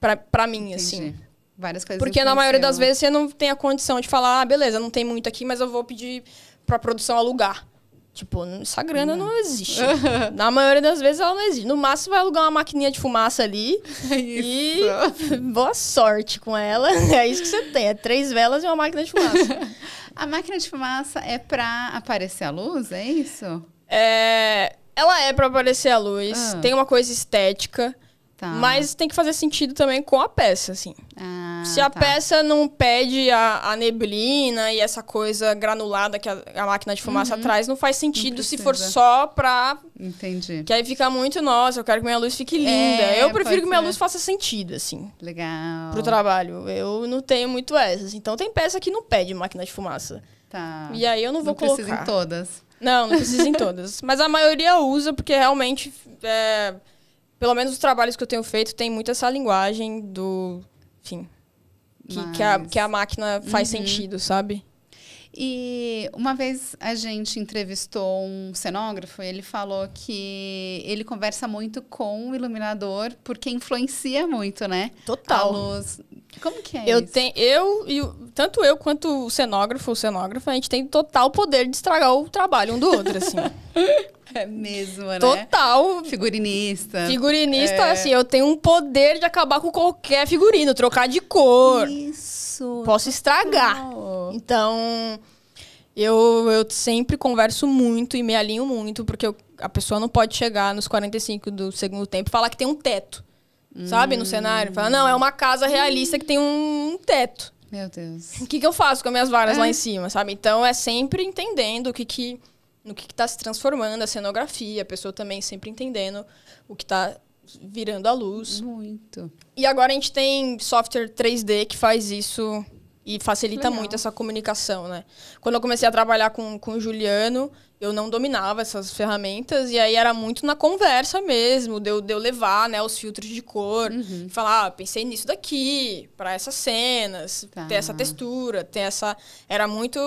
para mim, Entendi. assim. Várias coisas. Porque na maioria das vezes você não tem a condição de falar, ah, beleza, não tem muito aqui, mas eu vou pedir para a produção alugar. Tipo, essa grana não, não existe. Na maioria das vezes ela não existe. No máximo vai alugar uma maquininha de fumaça ali. É e boa sorte com ela. É isso que você tem. É três velas e uma máquina de fumaça. a máquina de fumaça é pra aparecer a luz, é isso? É. Ela é pra aparecer a luz. Ah. Tem uma coisa estética. Tá. Mas tem que fazer sentido também com a peça, assim. Ah, Se a tá. peça não pede a, a, neblina e essa coisa granulada que a, a máquina de fumaça uhum. traz, não faz sentido não se for só pra. Entendi. Que aí fica muito, nossa, eu quero que minha luz fique é, linda. É, eu prefiro que minha luz faça sentido, assim. Legal. Pro trabalho. Eu não tenho muito essas. Então tem peça que não pede máquina de fumaça. Tá. E aí eu não vou não colocar. Não precisa em todas. Não, não precisa em todas. Mas a maioria usa porque realmente. É pelo menos os trabalhos que eu tenho feito, tem muito essa linguagem do. Enfim. Que, Mas... que, a, que a máquina faz uhum. sentido, sabe? E uma vez a gente entrevistou um cenógrafo, ele falou que ele conversa muito com o iluminador porque influencia muito, né? Total. A luz. Como que é eu isso? Tenho, eu e tanto eu quanto o cenógrafo, o cenógrafo, a gente tem total poder de estragar o trabalho um do outro, assim. É mesmo, né? Total. Figurinista. Figurinista, é. assim, eu tenho um poder de acabar com qualquer figurino, trocar de cor. Isso. Posso estragar. Então, eu, eu sempre converso muito e me alinho muito, porque eu, a pessoa não pode chegar nos 45 do segundo tempo e falar que tem um teto. Hum. Sabe, no cenário? Fala, não, é uma casa realista que tem um, um teto. Meu Deus. O que, que eu faço com as minhas varas é. lá em é. cima, sabe? Então é sempre entendendo o que, que no que está se transformando a cenografia, a pessoa também sempre entendendo o que está virando a luz. Muito. E agora a gente tem software 3D que faz isso e facilita Legal. muito essa comunicação, né? Quando eu comecei a trabalhar com, com o Juliano, eu não dominava essas ferramentas e aí era muito na conversa mesmo, deu de eu levar, né, os filtros de cor, uhum. falar, ah, pensei nisso daqui, para essas cenas, tá. ter essa textura, ter essa era muito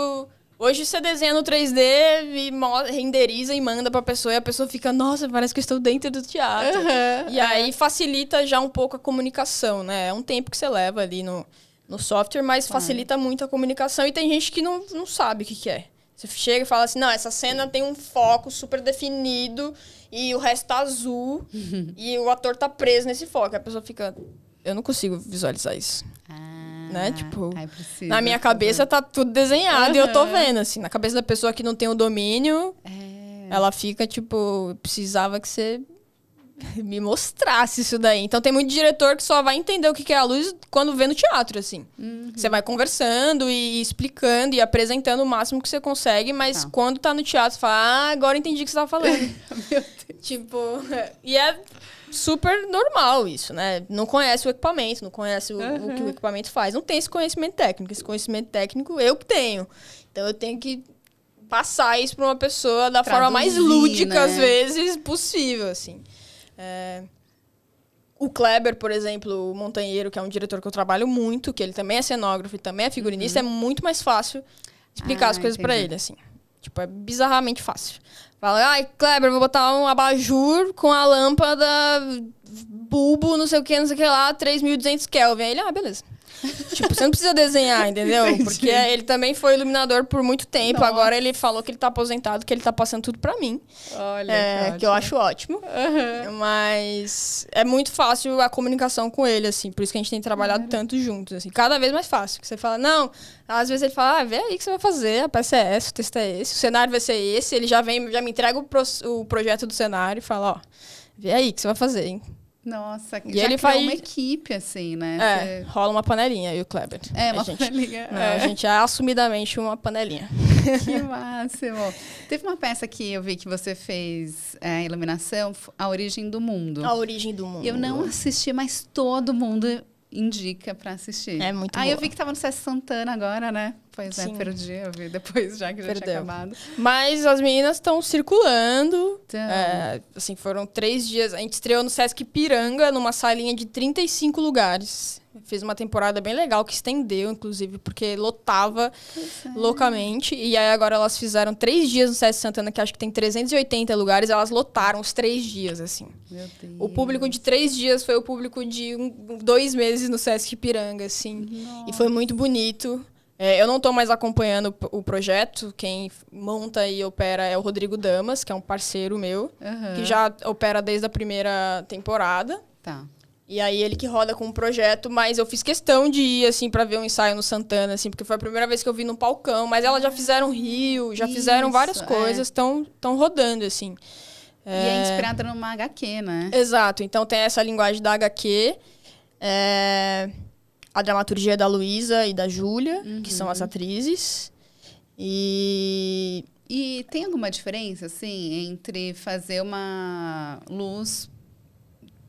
Hoje você desenha no 3D e renderiza e manda pra pessoa e a pessoa fica, nossa, parece que eu estou dentro do teatro. Uhum, e aí é. facilita já um pouco a comunicação, né? É um tempo que você leva ali no, no software, mas facilita uhum. muito a comunicação e tem gente que não, não sabe o que, que é. Você chega e fala assim, não, essa cena tem um foco super definido e o resto tá azul e o ator tá preso nesse foco. A pessoa fica, eu não consigo visualizar isso. Ah né? É. Tipo, preciso, na minha tá cabeça tá tudo desenhado uhum. e eu tô vendo, assim. Na cabeça da pessoa que não tem o domínio, é. ela fica, tipo, precisava que você me mostrasse isso daí. Então tem muito diretor que só vai entender o que é a luz quando vê no teatro, assim. Uhum. Você vai conversando e explicando e apresentando o máximo que você consegue, mas tá. quando tá no teatro, você fala, ah, agora entendi o que você tava falando. Meu Deus. Tipo, e é super normal isso, né? Não conhece o equipamento, não conhece o, uhum. o, que o uhum. equipamento faz, não tem esse conhecimento técnico. Esse conhecimento técnico eu que tenho. Então eu tenho que passar isso para uma pessoa da Traduzir, forma mais lúdica, né? às vezes, possível, assim. É... O Kleber, por exemplo, o Montanheiro, que é um diretor que eu trabalho muito, que ele também é cenógrafo e também é figurinista, uhum. é muito mais fácil explicar ah, as coisas para ele, assim. Tipo, é bizarramente fácil. Fala, ai, Kleber, vou botar um abajur com a lâmpada bulbo, não sei o que, não sei o que lá, 3.200 Kelvin. Aí ele, ah, beleza tipo, você não precisa desenhar, entendeu? Entendi. Porque ele também foi iluminador por muito tempo. Nossa. Agora ele falou que ele tá aposentado, que ele tá passando tudo para mim. Olha, é, que, que eu acho ótimo. Uhum. Mas é muito fácil a comunicação com ele, assim. Por isso que a gente tem trabalhado tanto juntos, assim. Cada vez mais fácil. Que você fala, não... Às vezes ele fala, ah, vê aí que você vai fazer. A peça é essa, o texto é esse. O cenário vai ser esse. Ele já vem, já me entrega o, pro, o projeto do cenário e fala, ó... Vê aí que você vai fazer, hein? Nossa, e ele vai uma equipe, assim, né? É, é rola uma panelinha e o Kleber. É, uma a gente, panelinha. é. A gente é assumidamente uma panelinha. Que máximo! Teve uma peça que eu vi que você fez é, iluminação, A Origem do Mundo. A Origem do Mundo. Eu não assisti, mas todo mundo indica para assistir. É muito Aí ah, eu vi que tava no César Santana agora, né? Pois é, Sim. é, perdi, eu vi depois já que Perdeu. já tinha acabado. Mas as meninas estão circulando. Então... É, assim, foram três dias. A gente estreou no Sesc Piranga, numa salinha de 35 lugares. Fez uma temporada bem legal, que estendeu, inclusive, porque lotava é. loucamente. E aí agora elas fizeram três dias no CS Santana, que acho que tem 380 lugares, elas lotaram os três dias, assim. Meu Deus. O público de três dias foi o público de um, dois meses no Sesc Piranga, assim. Nossa. E foi muito bonito. É, eu não estou mais acompanhando o projeto. Quem monta e opera é o Rodrigo Damas, que é um parceiro meu, uhum. que já opera desde a primeira temporada. Tá. E aí ele que roda com o um projeto, mas eu fiz questão de ir, assim, para ver um ensaio no Santana, assim, porque foi a primeira vez que eu vi no palcão, mas elas já fizeram Rio, já Isso, fizeram várias é. coisas, estão Tão rodando, assim. É... E é inspirada numa HQ, né? Exato, então tem essa linguagem da HQ, é... a dramaturgia da Luísa e da Júlia, uhum. que são as uhum. atrizes, e... E tem alguma diferença, assim, entre fazer uma luz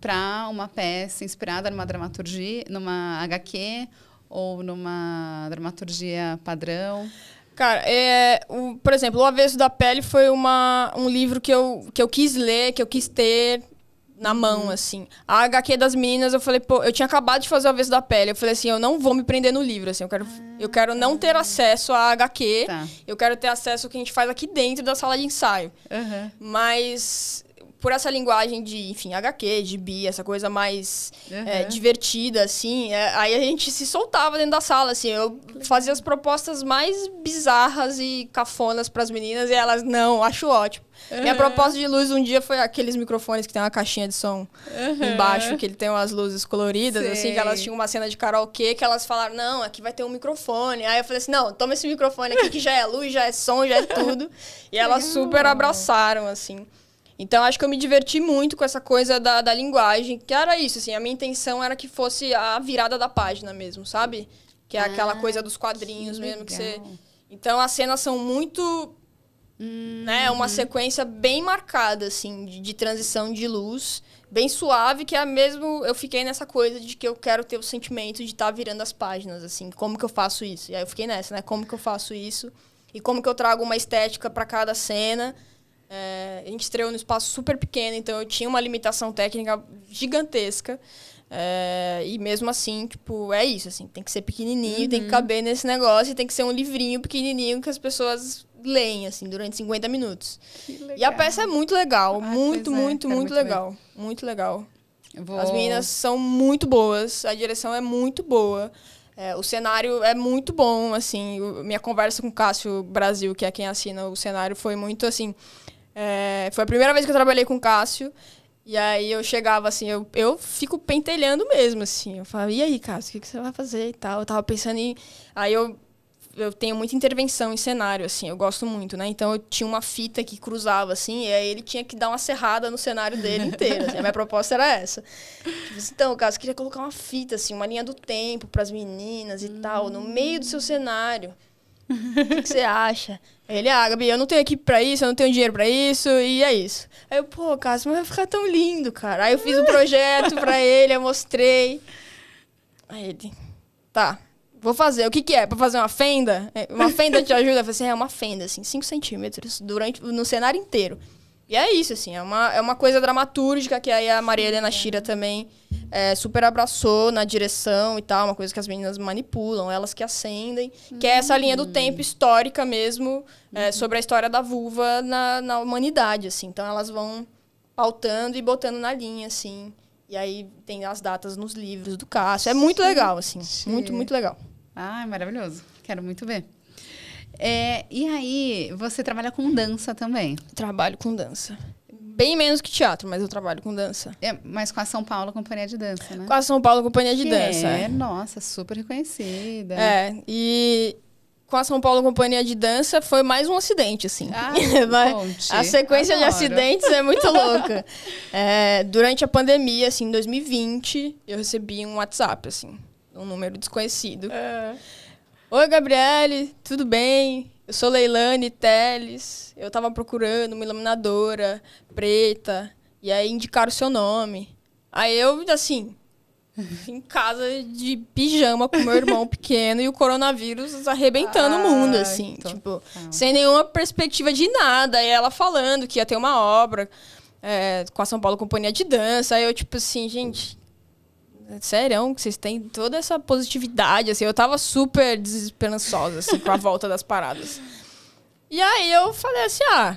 para uma peça inspirada numa dramaturgia, numa HQ ou numa dramaturgia padrão? Cara, é, o, por exemplo, O Avesso da Pele foi uma, um livro que eu, que eu quis ler, que eu quis ter na uhum. mão, assim. A HQ das meninas, eu falei, pô, eu tinha acabado de fazer O Avesso da Pele. Eu falei assim, eu não vou me prender no livro, assim. Eu quero, ah, eu quero não ter acesso à HQ. Tá. Eu quero ter acesso ao que a gente faz aqui dentro da sala de ensaio. Uhum. Mas por essa linguagem de, enfim, HQ, de bi, essa coisa mais uhum. é, divertida, assim, é, aí a gente se soltava dentro da sala, assim, eu fazia as propostas mais bizarras e cafonas para as meninas e elas, não, acho ótimo. Uhum. Minha proposta de luz um dia foi aqueles microfones que tem uma caixinha de som uhum. embaixo, que ele tem umas luzes coloridas, Sei. assim, que elas tinham uma cena de karaokê, que elas falaram, não, aqui vai ter um microfone. Aí eu falei assim, não, toma esse microfone aqui que já é luz, já é som, já é tudo. e elas super abraçaram, assim. Então acho que eu me diverti muito com essa coisa da, da linguagem, que era isso, assim, a minha intenção era que fosse a virada da página mesmo, sabe? Que é ah, aquela coisa dos quadrinhos que mesmo que você. Então as cenas são muito. Hum. Né, uhum. uma sequência bem marcada, assim, de, de transição de luz bem suave, que é mesmo. Eu fiquei nessa coisa de que eu quero ter o sentimento de estar tá virando as páginas, assim, como que eu faço isso? E aí eu fiquei nessa, né? Como que eu faço isso? E como que eu trago uma estética para cada cena é, a gente estreou num espaço super pequeno, então eu tinha uma limitação técnica gigantesca. É, e mesmo assim, tipo, é isso, assim, tem que ser pequenininho, uhum. tem que uhum. caber nesse negócio, e tem que ser um livrinho pequenininho que as pessoas leem, assim, durante 50 minutos. E a peça é muito legal, ah, muito, é, muito, é. muito, muito, legal. Muito legal. Vou... As meninas são muito boas, a direção é muito boa. É, o cenário é muito bom, assim. minha conversa com o Cássio Brasil, que é quem assina o cenário, foi muito assim. É, foi a primeira vez que eu trabalhei com o Cássio. E aí eu chegava assim, eu, eu fico pentelhando mesmo, assim. Eu falava, e aí, Cássio, o que, que você vai fazer e tal? Eu tava pensando em. Aí eu, eu tenho muita intervenção em cenário, assim, eu gosto muito, né? Então eu tinha uma fita que cruzava, assim, e aí ele tinha que dar uma serrada no cenário dele inteiro. assim, a minha proposta era essa. Disse, então, Cássio, queria colocar uma fita, assim, uma linha do tempo para as meninas e hum. tal, no meio do seu cenário. O que você acha? Ele, ah, Gabi, eu não tenho equipe pra isso, eu não tenho dinheiro pra isso, e é isso. Aí eu, pô, Cássio, mas vai ficar tão lindo, cara. Aí eu fiz o um projeto pra ele, eu mostrei. Aí ele, tá, vou fazer. O que que é? Pra fazer uma fenda? É, uma fenda te ajuda? Eu falei assim, é uma fenda, assim, 5 centímetros, durante, no cenário inteiro. E é isso, assim, é uma, é uma coisa dramatúrgica que aí a Maria Helena é. Shira também é, super abraçou na direção e tal, uma coisa que as meninas manipulam, elas que acendem, uhum. que é essa linha do uhum. tempo histórica mesmo, é, uhum. sobre a história da vulva na, na humanidade, assim. Então elas vão pautando e botando na linha, assim. E aí tem as datas nos livros do Cássio. É muito legal, assim. Sim. Muito, muito legal. Ah, é maravilhoso. Quero muito ver. É, e aí, você trabalha com dança também? Trabalho com dança. Bem menos que teatro, mas eu trabalho com dança. É, mas com a São Paulo Companhia de Dança, né? Com a São Paulo Companhia de que Dança. É, é. nossa, super reconhecida. É, e com a São Paulo Companhia de Dança foi mais um acidente, assim. Ah, a sequência Adoro. de acidentes é muito louca. é, durante a pandemia, assim, em 2020, eu recebi um WhatsApp, assim, um número desconhecido. É Oi, Gabriele, tudo bem? Eu sou Leilane Teles. Eu estava procurando uma iluminadora preta e aí indicaram o seu nome. Aí eu, assim, em casa de pijama com meu irmão pequeno e o coronavírus arrebentando ah, o mundo, assim, tô... tipo, sem nenhuma perspectiva de nada. E ela falando que ia ter uma obra é, com a São Paulo Companhia de Dança. Aí eu, tipo assim, gente, Sério, que vocês têm toda essa positividade, assim. Eu tava super desesperançosa, assim, com a volta das paradas. E aí eu falei assim, ah...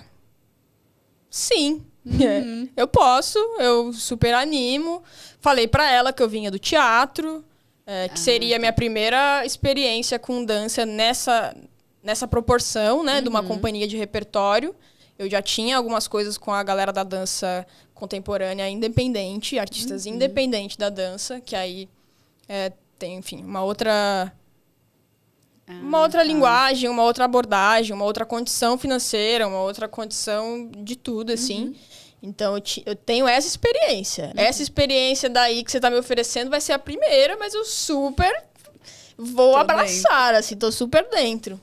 Sim. Uhum. Eu posso, eu super animo. Falei para ela que eu vinha do teatro, é, que ah, seria a minha tá. primeira experiência com dança nessa, nessa proporção, né? Uhum. De uma uhum. companhia de repertório. Eu já tinha algumas coisas com a galera da dança contemporânea independente, artistas uhum. independentes da dança, que aí é, tem, enfim, uma outra. Ah, uma outra tá. linguagem, uma outra abordagem, uma outra condição financeira, uma outra condição de tudo, assim. Uhum. Então, eu, te, eu, tenho essa experiência. Uhum. Essa experiência daí que você está me oferecendo vai ser a primeira, mas eu super vou tô abraçar, bem. assim, tô super dentro.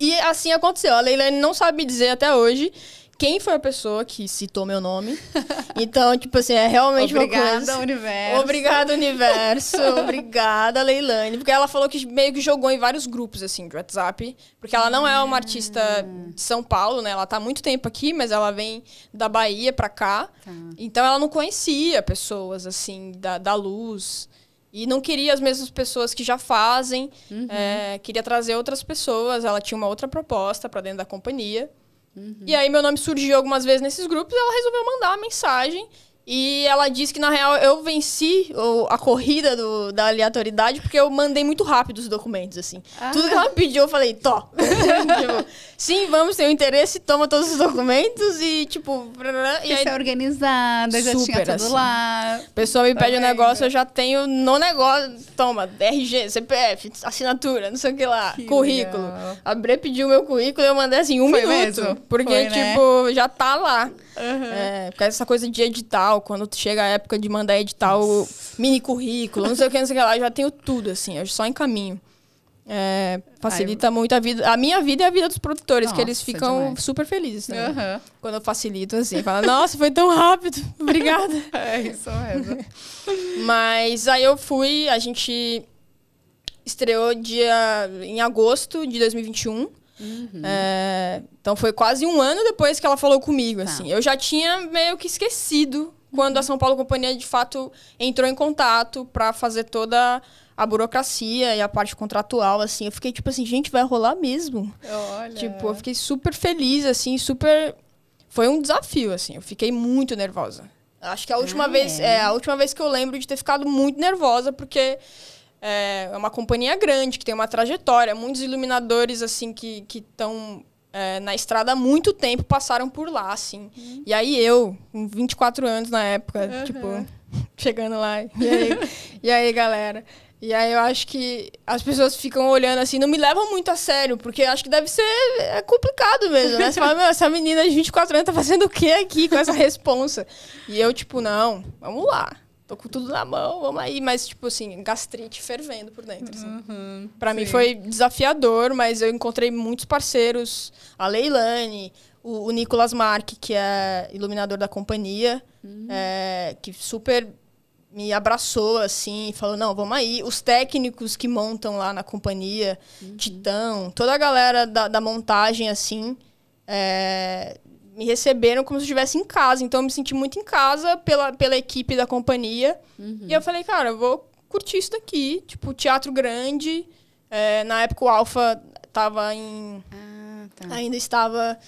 E assim aconteceu. A Leilane não sabe dizer até hoje quem foi a pessoa que citou meu nome. Então, tipo assim, é realmente Obrigada, uma coisa... Assim. universo. Obrigada, universo. Obrigada, Leilane. Porque ela falou que meio que jogou em vários grupos, assim, de WhatsApp. Porque ela não é uma hum. artista de São Paulo, né? Ela tá há muito tempo aqui, mas ela vem da Bahia pra cá. Tá. Então, ela não conhecia pessoas, assim, da, da luz. E não queria as mesmas pessoas que já fazem, uhum. é, queria trazer outras pessoas. Ela tinha uma outra proposta para dentro da companhia. Uhum. E aí meu nome surgiu algumas vezes nesses grupos, ela resolveu mandar a mensagem e ela disse que, na real, eu venci a corrida do, da aleatoriedade porque eu mandei muito rápido os documentos, assim. Ah. Tudo que ela pediu, eu falei, tó. tipo, sim, vamos, tem o interesse, toma todos os documentos e, tipo... Brará, e aí, é organizada, já tinha tudo assim. lá. Pessoa me pede um negócio, eu já tenho no negócio. Toma, RG, CPF, assinatura, não sei o que lá, que currículo. Legal. A Bre pediu meu currículo e eu mandei, assim, um Foi minuto. Mesmo? Porque, Foi, né? tipo, né? já tá lá. Uhum. É, porque essa coisa de edital, quando chega a época de mandar edital, mini currículo, não sei o que, não sei o que lá, eu já tenho tudo, assim, eu só encaminho. É, facilita Ai, muito a vida, a minha vida e a vida dos produtores, nossa, que eles ficam demais. super felizes né? uhum. quando eu facilito assim. Fala, nossa, foi tão rápido, obrigada. é isso mesmo. Mas aí eu fui, a gente estreou dia em agosto de 2021. Uhum. É, então foi quase um ano depois que ela falou comigo, tá. assim. Eu já tinha meio que esquecido quando a uhum. São Paulo Companhia de fato entrou em contato para fazer toda a burocracia e a parte contratual, assim. Eu fiquei tipo assim, gente, vai rolar mesmo. Olha. Tipo, eu fiquei super feliz, assim, super. Foi um desafio, assim. Eu fiquei muito nervosa. Acho que a última ah, vez, é. é a última vez que eu lembro de ter ficado muito nervosa, porque é, é uma companhia grande, que tem uma trajetória. Muitos iluminadores, assim, que estão é, na estrada há muito tempo passaram por lá, assim. Uhum. E aí eu, com 24 anos na época, uhum. tipo, chegando lá. E aí, e aí, galera? E aí eu acho que as pessoas ficam olhando assim, não me levam muito a sério, porque acho que deve ser é complicado mesmo, né? Você fala, meu, essa menina de 24 anos tá fazendo o que aqui com essa responsa? E eu, tipo, não, vamos lá tô com tudo na mão, vamos aí. Mas, tipo assim, gastrite fervendo por dentro. Assim. Uhum, para mim foi desafiador, mas eu encontrei muitos parceiros. A Leilane, o, o Nicolas Marque, que é iluminador da companhia, uhum. é, que super me abraçou, assim, falou, não, vamos aí. Os técnicos que montam lá na companhia, uhum. Titão, toda a galera da, da montagem, assim, é, me receberam como se eu estivesse em casa. Então eu me senti muito em casa pela, pela equipe da companhia. Uhum. E eu falei, cara, eu vou curtir isso daqui. Tipo, teatro grande. É, na época o Alfa tava em. Ah, tá. Ainda estava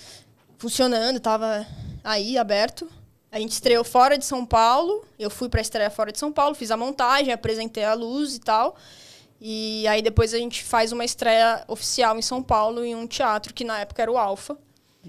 funcionando, estava aí aberto. A gente estreou fora de São Paulo. Eu fui para estreia fora de São Paulo, fiz a montagem, apresentei a luz e tal. E aí depois a gente faz uma estreia oficial em São Paulo em um teatro que na época era o Alfa.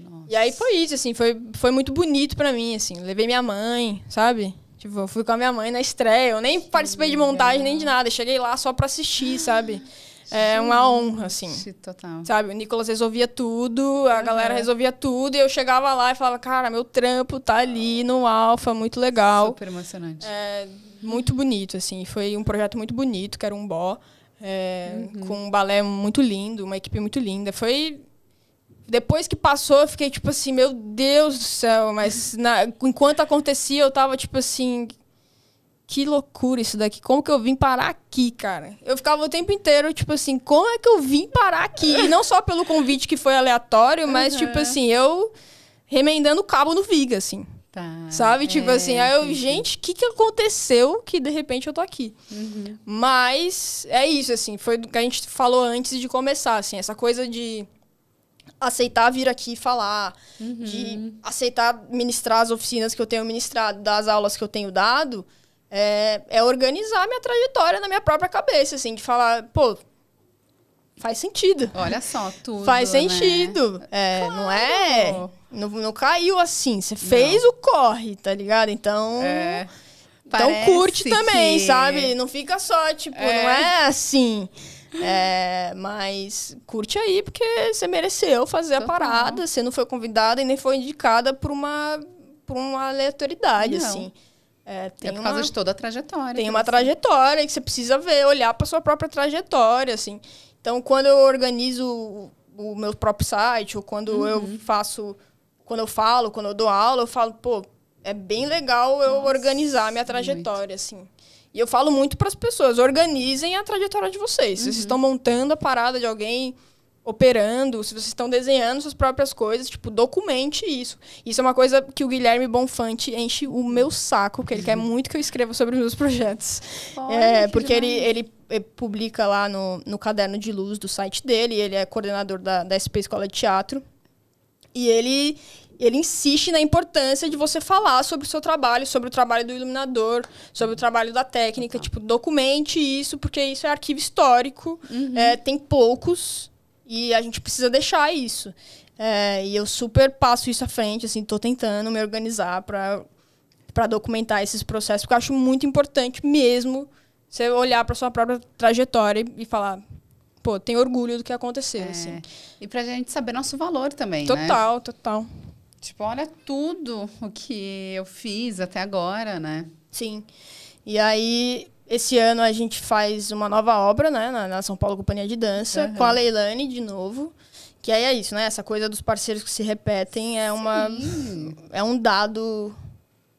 Nossa. E aí foi isso, assim, foi, foi muito bonito para mim, assim. Levei minha mãe, sabe? Tipo, eu fui com a minha mãe na estreia. Eu nem participei de montagem nem de nada. cheguei lá só pra assistir, sabe? É uma honra, assim. Total. Sabe? O Nicolas resolvia tudo, a uhum. galera resolvia tudo, e eu chegava lá e falava, cara, meu trampo tá ali no Alfa, muito legal. Super emocionante. É, muito bonito, assim. Foi um projeto muito bonito, que era um bó. É, uhum. Com um balé muito lindo, uma equipe muito linda. Foi depois que passou, eu fiquei tipo assim, meu Deus do céu, mas na, enquanto acontecia, eu tava tipo assim, que loucura isso daqui. Como que eu vim parar aqui, cara? Eu ficava o tempo inteiro, tipo assim, como é que eu vim parar aqui? E não só pelo convite que foi aleatório, mas, uhum. tipo assim, eu remendando o cabo no viga, assim. Tá, sabe? Tipo é, assim, aí eu, gente, o que, que aconteceu que de repente eu tô aqui? Uhum. Mas é isso, assim, foi o que a gente falou antes de começar, assim, essa coisa de aceitar vir aqui falar, uhum. de aceitar ministrar as oficinas que eu tenho ministrado, das aulas que eu tenho dado, é, é organizar minha trajetória na minha própria cabeça, assim, de falar, pô, faz sentido. Olha só, tudo. Faz né? sentido. Né? É, claro. Não é. Não, não caiu assim. Você fez não. o corre, tá ligado? Então. É. Então Parece curte também, que... sabe? Não fica só, tipo, é. não é, é assim. É, mas curte aí, porque você mereceu fazer a parada. Você não foi convidada e nem foi indicada por uma, por uma aleatoriedade, não. assim. É, é tem é por uma, causa de toda a trajetória. Tem uma assim. trajetória que você precisa ver, olhar para sua própria trajetória, assim. Então, quando eu organizo o, o meu próprio site, ou quando uhum. eu faço... Quando eu falo, quando eu dou aula, eu falo, pô, é bem legal eu Nossa, organizar a minha trajetória, muito. assim. E eu falo muito para as pessoas: organizem a trajetória de vocês. Uhum. Vocês estão montando a parada de alguém operando, se vocês estão desenhando suas próprias coisas, tipo, documente isso. Isso é uma coisa que o Guilherme Bonfante enche o meu saco, porque ele quer uhum. muito que eu escreva sobre os meus projetos. Olha, é, porque ele, ele eh, publica lá no, no caderno de luz do site dele, ele é coordenador da, da SP Escola de Teatro. E ele ele insiste na importância de você falar sobre o seu trabalho, sobre o trabalho do iluminador, sobre o trabalho da técnica. Tipo, documente isso, porque isso é arquivo histórico, uhum. é, tem poucos e a gente precisa deixar isso. É, e eu super passo isso à frente, assim, tô tentando me organizar para para documentar esses processos, porque eu acho muito importante mesmo você olhar para sua própria trajetória e falar, pô, tem orgulho do que aconteceu, é. assim. E pra gente saber nosso valor também, Total, né? total. Tipo, olha tudo o que eu fiz até agora, né? Sim. E aí, esse ano a gente faz uma nova obra, né? Na, São Paulo Companhia de Dança, uhum. com a Leilane de novo. Que aí é isso, né? Essa coisa dos parceiros que se repetem é uma. Sim. É um dado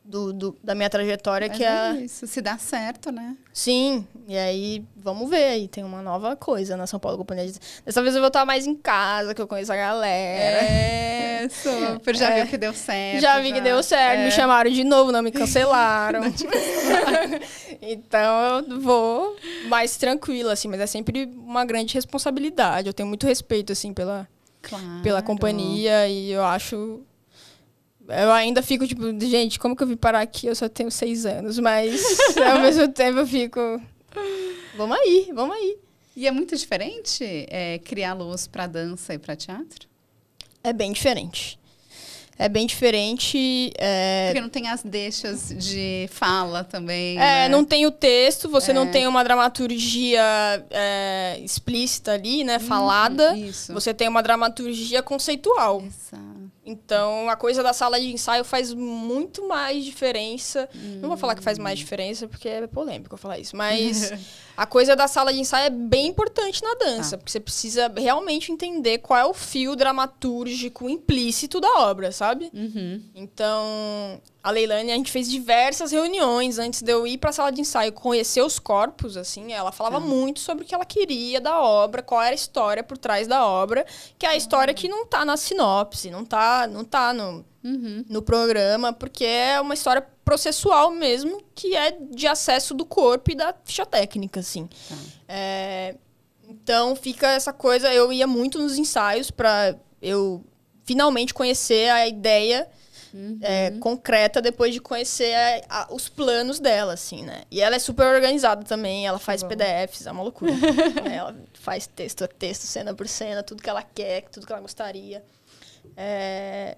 do, do, da minha trajetória Mas que é, é, isso, se dá certo, né? Sim, e aí vamos ver aí, tem uma nova coisa na São Paulo Companhia de... Dessa vez eu vou estar mais em casa, que eu conheço a galera. É, super, já é. viu que deu certo. Já vi já. que deu certo, é. me chamaram de novo, não me cancelaram. não então eu vou mais tranquila, assim, mas é sempre uma grande responsabilidade. Eu tenho muito respeito, assim, pela, claro. pela companhia e eu acho eu ainda fico tipo, gente, como que eu vim parar aqui? Eu só tenho seis anos, mas ao mesmo tempo eu fico. Vamos aí, vamos aí. E é muito diferente é, criar luz para dança e para teatro? É bem diferente. É bem diferente. É... Porque não tem as deixas de fala também. É, né? não tem o texto, você é... não tem uma dramaturgia é, explícita ali, né? Uhum, falada. Hum, isso. Você tem uma dramaturgia conceitual. Exato. Então, a coisa da sala de ensaio faz muito mais diferença. Hum. Não vou falar que faz mais hum. diferença, porque é polêmico eu falar isso, mas A coisa da sala de ensaio é bem importante na dança, ah. porque você precisa realmente entender qual é o fio dramatúrgico implícito da obra, sabe? Uhum. Então, a Leilani, a gente fez diversas reuniões antes de eu ir para a sala de ensaio conhecer os corpos, assim. Ela falava uhum. muito sobre o que ela queria da obra, qual era a história por trás da obra, que é a uhum. história que não está na sinopse, não está, não tá no uhum. no programa, porque é uma história processual mesmo, que é de acesso do corpo e da ficha técnica, assim. Tá. É, então fica essa coisa, eu ia muito nos ensaios para eu finalmente conhecer a ideia é, uhum. é, concreta depois de conhecer a, a, os planos dela, assim, né? E ela é super organizada também, ela faz Bom. PDFs, é uma loucura. Né? ela faz texto a texto, cena por cena, tudo que ela quer, tudo que ela gostaria. É,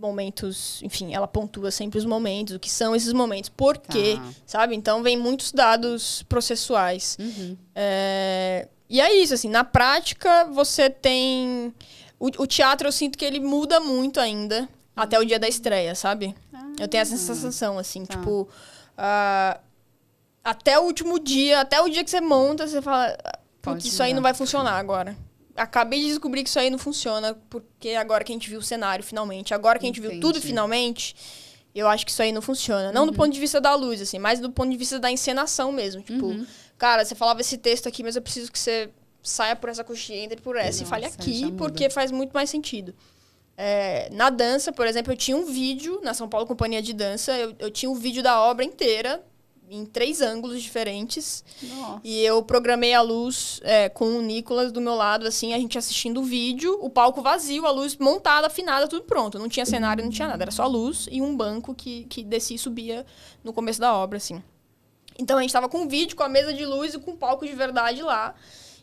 momentos, enfim, ela pontua sempre os momentos, o que são esses momentos, por quê, tá. sabe? Então vem muitos dados processuais. Uhum. É, e é isso, assim, na prática você tem. O, o teatro eu sinto que ele muda muito ainda uhum. até o dia da estreia, sabe? Ah. Eu tenho essa ah. sensação, assim, tá. tipo. Uh, até o último dia, até o dia que você monta, você fala. Ah, putz, isso aí não vai funcionar agora acabei de descobrir que isso aí não funciona, porque agora que a gente viu o cenário finalmente, agora que a gente Entendi. viu tudo finalmente, eu acho que isso aí não funciona. Não uhum. do ponto de vista da luz, assim, mas do ponto de vista da encenação mesmo. Tipo, uhum. cara, você falava esse texto aqui, mas eu preciso que você saia por essa coxinha, entre por essa Nossa, e fale aqui, porque faz muito mais sentido. É, na dança, por exemplo, eu tinha um vídeo na São Paulo Companhia de Dança, eu, eu tinha um vídeo da obra inteira em três ângulos diferentes. Nossa. E eu programei a luz é, com o Nicolas do meu lado, assim, a gente assistindo o vídeo, o palco vazio, a luz montada, afinada, tudo pronto. Não tinha cenário, não tinha nada. Era só luz e um banco que, que descia e subia no começo da obra, assim. Então a gente tava com o vídeo, com a mesa de luz e com o palco de verdade lá.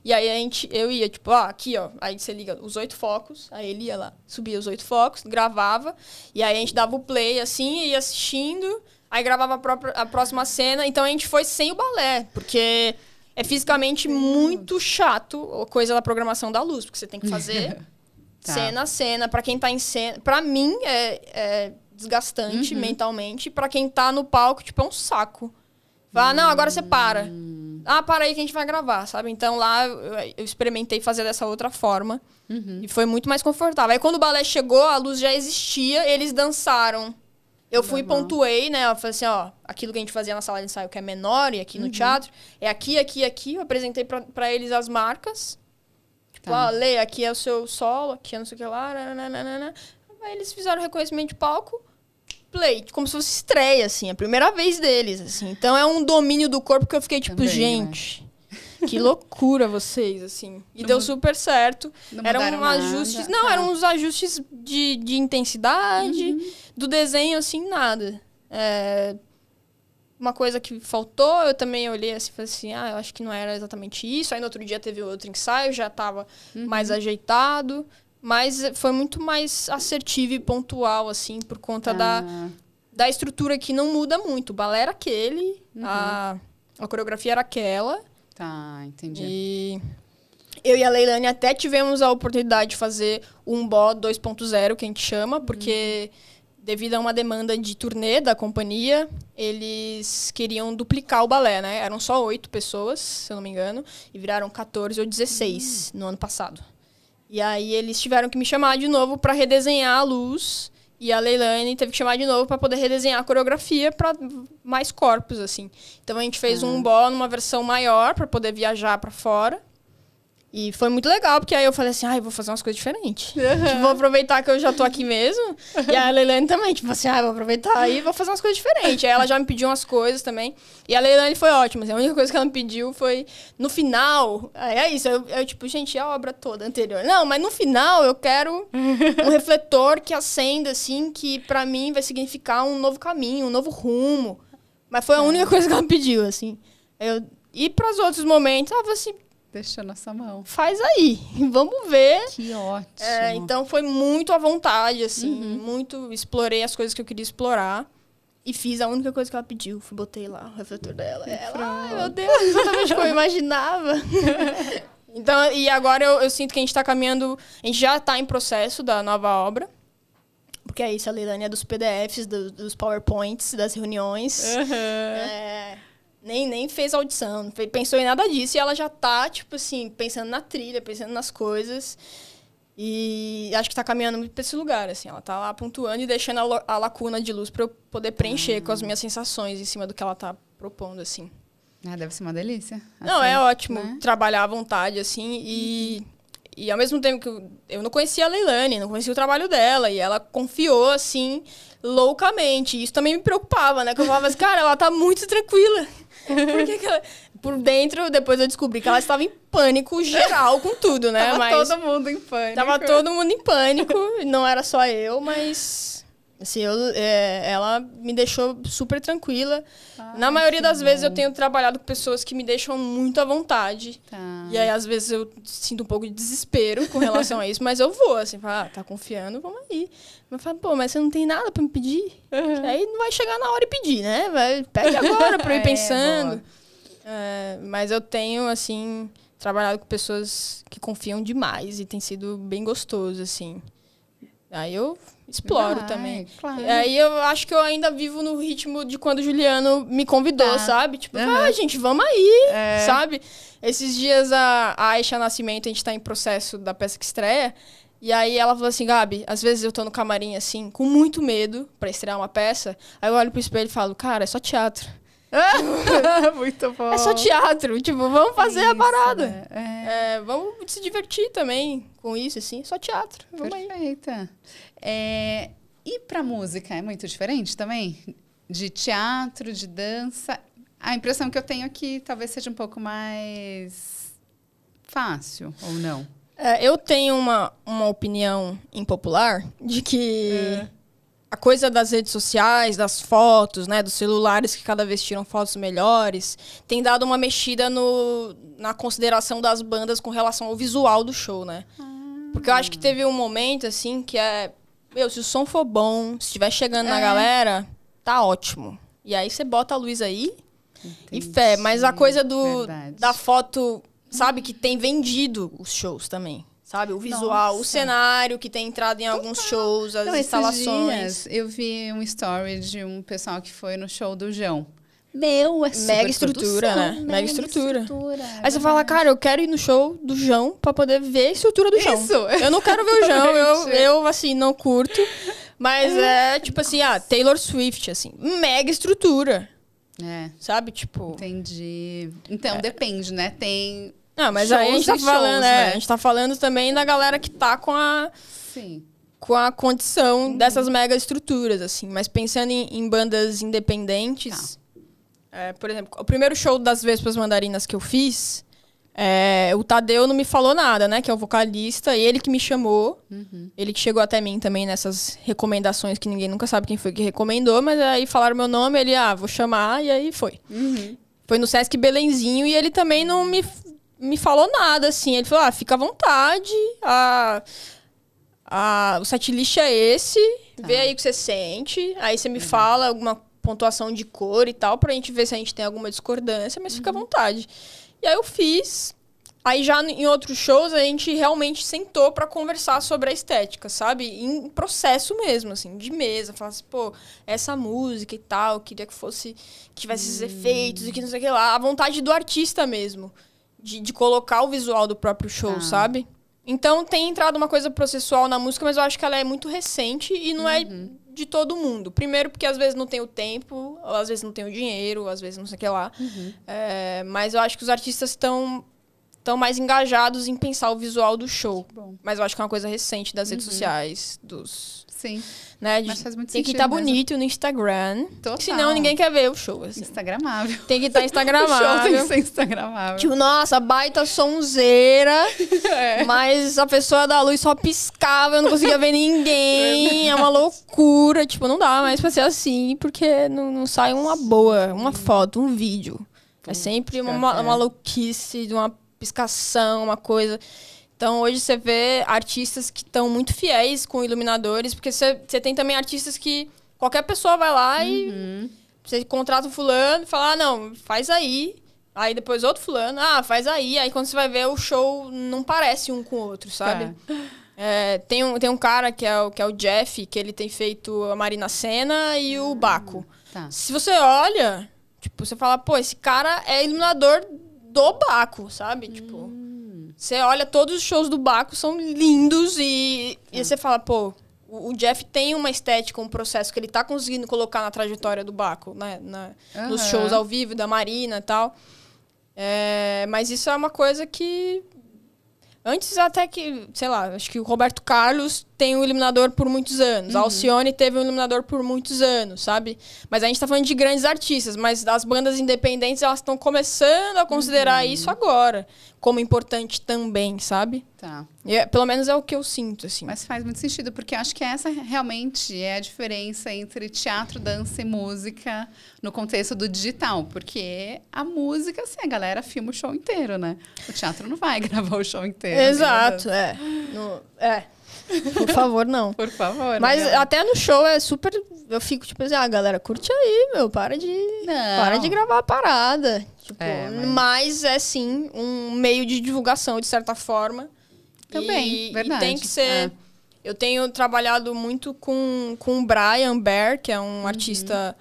E aí a gente, eu ia, tipo, ó, ah, aqui, ó. Aí você liga os oito focos, aí ele ia lá, subia os oito focos, gravava, e aí a gente dava o play assim, ia assistindo. Aí gravava a, própria, a próxima cena. Então a gente foi sem o balé, porque é fisicamente muito chato a coisa da programação da luz, porque você tem que fazer tá. cena a cena. Para quem tá em cena. Pra mim é, é desgastante uhum. mentalmente. para quem tá no palco, tipo, é um saco. Fala, não, agora você para. Hum. Ah, para aí que a gente vai gravar, sabe? Então lá eu experimentei fazer dessa outra forma. Uhum. E foi muito mais confortável. Aí quando o balé chegou, a luz já existia, eles dançaram eu fui e pontuei, né? Eu falei assim, ó, aquilo que a gente fazia na sala de ensaio que é menor e aqui uhum. no teatro, é aqui, aqui, aqui. Eu apresentei para eles as marcas. Tipo, tá. ah, Leia, aqui é o seu solo, aqui é não sei o que lá. Nananana. Né, né, né, Aí eles fizeram reconhecimento de palco, play, como se fosse estreia, assim, a primeira vez deles, assim. Então é um domínio do corpo que eu fiquei tipo, Também, gente. Né? que loucura vocês, assim. E não deu super certo. Eram um ajustes. Não, eram uns ajustes de, de intensidade, uhum. do desenho, assim, nada. É, uma coisa que faltou, eu também olhei assim, falei assim, ah, eu acho que não era exatamente isso. Aí no outro dia teve outro ensaio, já estava uhum. mais ajeitado, mas eh, foi muito mais assertivo e pontual assim por conta ah. da, da estrutura que não muda muito. O balé era aquele, uhum. a, a coreografia era aquela. Tá, entendi. E eu e a Leilane até tivemos a oportunidade de fazer um BO 2.0, que a gente chama, porque uhum. devido a uma demanda de turnê da companhia, eles queriam duplicar o balé, né? Eram só oito pessoas, se eu não me engano, e viraram 14 ou 16 uhum. no ano passado. E aí eles tiveram que me chamar de novo para redesenhar a luz e a Leilani teve que chamar de novo para poder redesenhar a coreografia para mais corpos, assim. Então a gente fez uhum. um ah. bó numa versão maior para poder viajar para fora. E foi muito legal, porque aí eu falei assim, ai, ah, vou fazer umas coisas diferentes. Uhum. Tipo, vou aproveitar que eu já tô aqui mesmo. e a Leilane também, tipo assim, ai, ah, vou aproveitar e vou fazer umas coisas diferentes. aí ela já me pediu umas coisas também. E a Leilane foi ótima, assim, a única coisa que ela me pediu foi no final. Aí é isso, eu, eu tipo, gente, a obra toda anterior. Não, mas no final eu quero um refletor que acenda, assim, que para mim vai significar um novo caminho, um novo rumo. Mas foi a é. única coisa que ela me pediu, assim. Eu, e para os outros momentos, ela falou assim deixou nossa mão. Faz aí, vamos ver. Que é, ótimo. É, então foi muito à vontade, assim, uhum. muito explorei as coisas que eu queria explorar. E fiz a única coisa que ela pediu, fui, botei lá o refletor dela. Ela, ai meu Deus, exatamente como eu imaginava. então, e agora eu, eu sinto que a gente está caminhando, a gente já está em processo da nova obra. Porque é isso, a Leilani é dos PDFs, do, dos PowerPoints, das reuniões. Uhum. É, nem, nem fez audição, não pensou em nada disso. E ela já tá, tipo assim, pensando na trilha, pensando nas coisas. E acho que tá caminhando muito pra esse lugar, assim. Ela tá lá pontuando e deixando a, a lacuna de luz para eu poder preencher hum. com as ah. minhas sensações em cima do que ela tá propondo, assim. Ah, deve ser uma delícia. Assim, não, é ótimo né? trabalhar à vontade, assim, e... E ao mesmo tempo que eu, eu não conhecia a Leilani, não conhecia o trabalho dela, e ela confiou, assim, loucamente. E isso também me preocupava, né? Que eu falava assim, cara, ela tá muito tranquila. que ela... Por dentro, depois eu descobri que ela estava em pânico geral com tudo, né? tava mas todo mundo em pânico. Tava todo mundo em pânico. Não era só eu, mas Assim, eu, é, ela me deixou super tranquila. Ai, ah, Na maioria das bom. vezes eu tenho trabalhado com pessoas que me deixam muito à vontade. Tá. E aí, às vezes, eu sinto um pouco de desespero com relação a isso, mas eu vou, assim, falar, ah, tá confiando, vamos aí. Mas fala, pô, mas você não tem nada para me pedir? Uhum. Aí não vai chegar na hora e pedir, né? Vai, pede agora para eu ir é, pensando. É, é, mas eu tenho, assim, trabalhado com pessoas que confiam demais e tem sido bem gostoso, assim. Aí eu Exploro ah, também. É, claro. Aí é, eu acho que eu ainda vivo no ritmo de quando o Juliano me convidou, ah. sabe? Tipo, uhum. ah, gente, vamos aí, é. sabe? Esses dias a, Aisha Nascimento, a gente tá em processo da peça que estreia. E aí ela falou assim, Gabi, às vezes eu tô no camarim, assim, com muito medo para estrear uma peça. Aí eu olho pro espelho e falo, cara, é só teatro. muito bom. É só teatro. Tipo, vamos fazer isso, a parada. Né? É. É, vamos se divertir também com isso, assim. É só teatro. Vamos Perfeita. Aí. É, e para música é muito diferente também? De teatro, de dança? A impressão que eu tenho é que talvez seja um pouco mais fácil ou não. É, eu tenho uma, uma opinião impopular de que é. a coisa das redes sociais, das fotos, né, dos celulares que cada vez tiram fotos melhores, tem dado uma mexida no, na consideração das bandas com relação ao visual do show, né? Ah. Porque eu acho que teve um momento, assim, que é meu, se o som for bom, se estiver chegando é. na galera, tá ótimo. E aí você bota a luz aí Entendi. e fé. Mas a coisa do Verdade. da foto, sabe, que tem vendido os shows também. Sabe, o visual, Nossa. o cenário que tem entrado em alguns shows, as Não, instalações. Dias, eu vi um story de um pessoal que foi no show do João. Meu, é Mega estrutura, né? Mega, Mega estrutura. estrutura. Aí você fala, cara, eu quero ir no show do João pra poder ver a estrutura do João. Isso! Eu não quero ver o João, eu, eu, assim, não curto. Mas é, tipo assim, ah, Taylor Swift, assim. Mega estrutura. É. Sabe, tipo... Entendi. Então, é. depende, né? Tem... ah mas aí a gente tá falando, shows, é, né? A gente tá falando também da galera que tá com a... Sim com a condição uhum. dessas mega estruturas, assim. Mas pensando em, em bandas independentes, tá. É, por exemplo, o primeiro show das Vespas Mandarinas que eu fiz, é, o Tadeu não me falou nada, né? Que é o vocalista, ele que me chamou. Uhum. Ele que chegou até mim também nessas recomendações que ninguém nunca sabe quem foi que recomendou, mas aí falaram meu nome, ele, ah, vou chamar, e aí foi. Uhum. Foi no Sesc Belenzinho e ele também não me, me falou nada, assim. Ele falou, ah, fica à vontade, a, ah o setlist é esse, tá. vê aí o que você sente, aí você me uhum. fala alguma coisa pontuação de cor e tal, pra gente ver se a gente tem alguma discordância, mas uhum. fica à uhum. vontade. E aí eu fiz. Aí já em outros shows a gente realmente sentou para conversar sobre a estética, sabe? Em processo mesmo, assim, de mesa. Falar assim, pô, essa música e tal, queria que fosse. que tivesse esses hum. efeitos e que não sei o que lá. A vontade do artista mesmo. De, de colocar o visual do próprio show, ah. sabe? Então tem entrado uma coisa processual na música, mas eu acho que ela é muito recente e não é uhum. é de todo mundo. Primeiro, porque às vezes não tem o tempo, às vezes não tem o dinheiro, às vezes não sei o que lá. Uhum. É, mas eu acho que os artistas estão estão mais engajados em pensar o visual do show. Mas eu acho que é uma coisa recente das redes uhum. sociais, dos Sim. Né? Mas faz muito tem que estar tá bonito no Instagram. Total. Senão ninguém quer ver o show. Assim. Instagramável. Tem que estar tá Instagramável. o show tem que ser Instagramável. Tipo, nossa, baita sonzeira. é. Mas a pessoa da luz só piscava, eu não conseguia ver ninguém. É, é uma loucura. Tipo, não dá mais pra ser assim, porque não, não sai uma boa, uma foto, um vídeo. é sempre uma, é. uma louquice, uma piscação, uma coisa. Então hoje você vê artistas que estão muito fiéis com iluminadores, porque você, tem também artistas que qualquer pessoa vai lá uhum. e você contrata um fulano e fala, ah, não, faz aí. Aí depois outro fulano, ah, faz aí. Aí quando você vai ver, o show não parece um com o outro, sabe? É. É, tem, um, tem um cara que é, o, que é o Jeff, que ele tem feito a Marina Senna e o hum, Baco. Tá. Se você olha, tipo, você fala, pô, esse cara é iluminador do Baco, sabe? Tipo, hum. Tipo... Você olha, todos os shows do Baco são lindos e, é. e você fala, pô, o Jeff tem uma estética, um processo que ele tá conseguindo colocar na trajetória do Baco, né? Na, uhum. Nos shows ao vivo, da Marina e tal. É, mas isso é uma coisa que. Antes até que, sei lá, acho que o Roberto Carlos tem um iluminador por muitos anos. Uhum. A Alcione teve um iluminador por muitos anos, sabe? Mas a gente tá falando de grandes artistas, mas as bandas independentes, elas estão começando a considerar uhum. isso agora como importante também, sabe? Tá. E, é, pelo menos é o que eu sinto, assim. Mas faz muito sentido, porque acho que essa realmente é a diferença entre teatro, dança e música no contexto do digital. Porque a música, assim, a galera filma o show inteiro, né? O teatro não vai gravar o show inteiro. Né? Exato, é. No, é. Por favor, não. Por favor. Mas até no show é super. Eu fico tipo assim, ah, galera, curte aí, meu. Para de. Não. Para de gravar a parada. Tipo, é, mas... mas... é sim um meio de divulgação, de certa forma. Também. E, verdade. E tem que ser. É. Eu tenho trabalhado muito com, com o Brian Bear, que é um uhum. artista,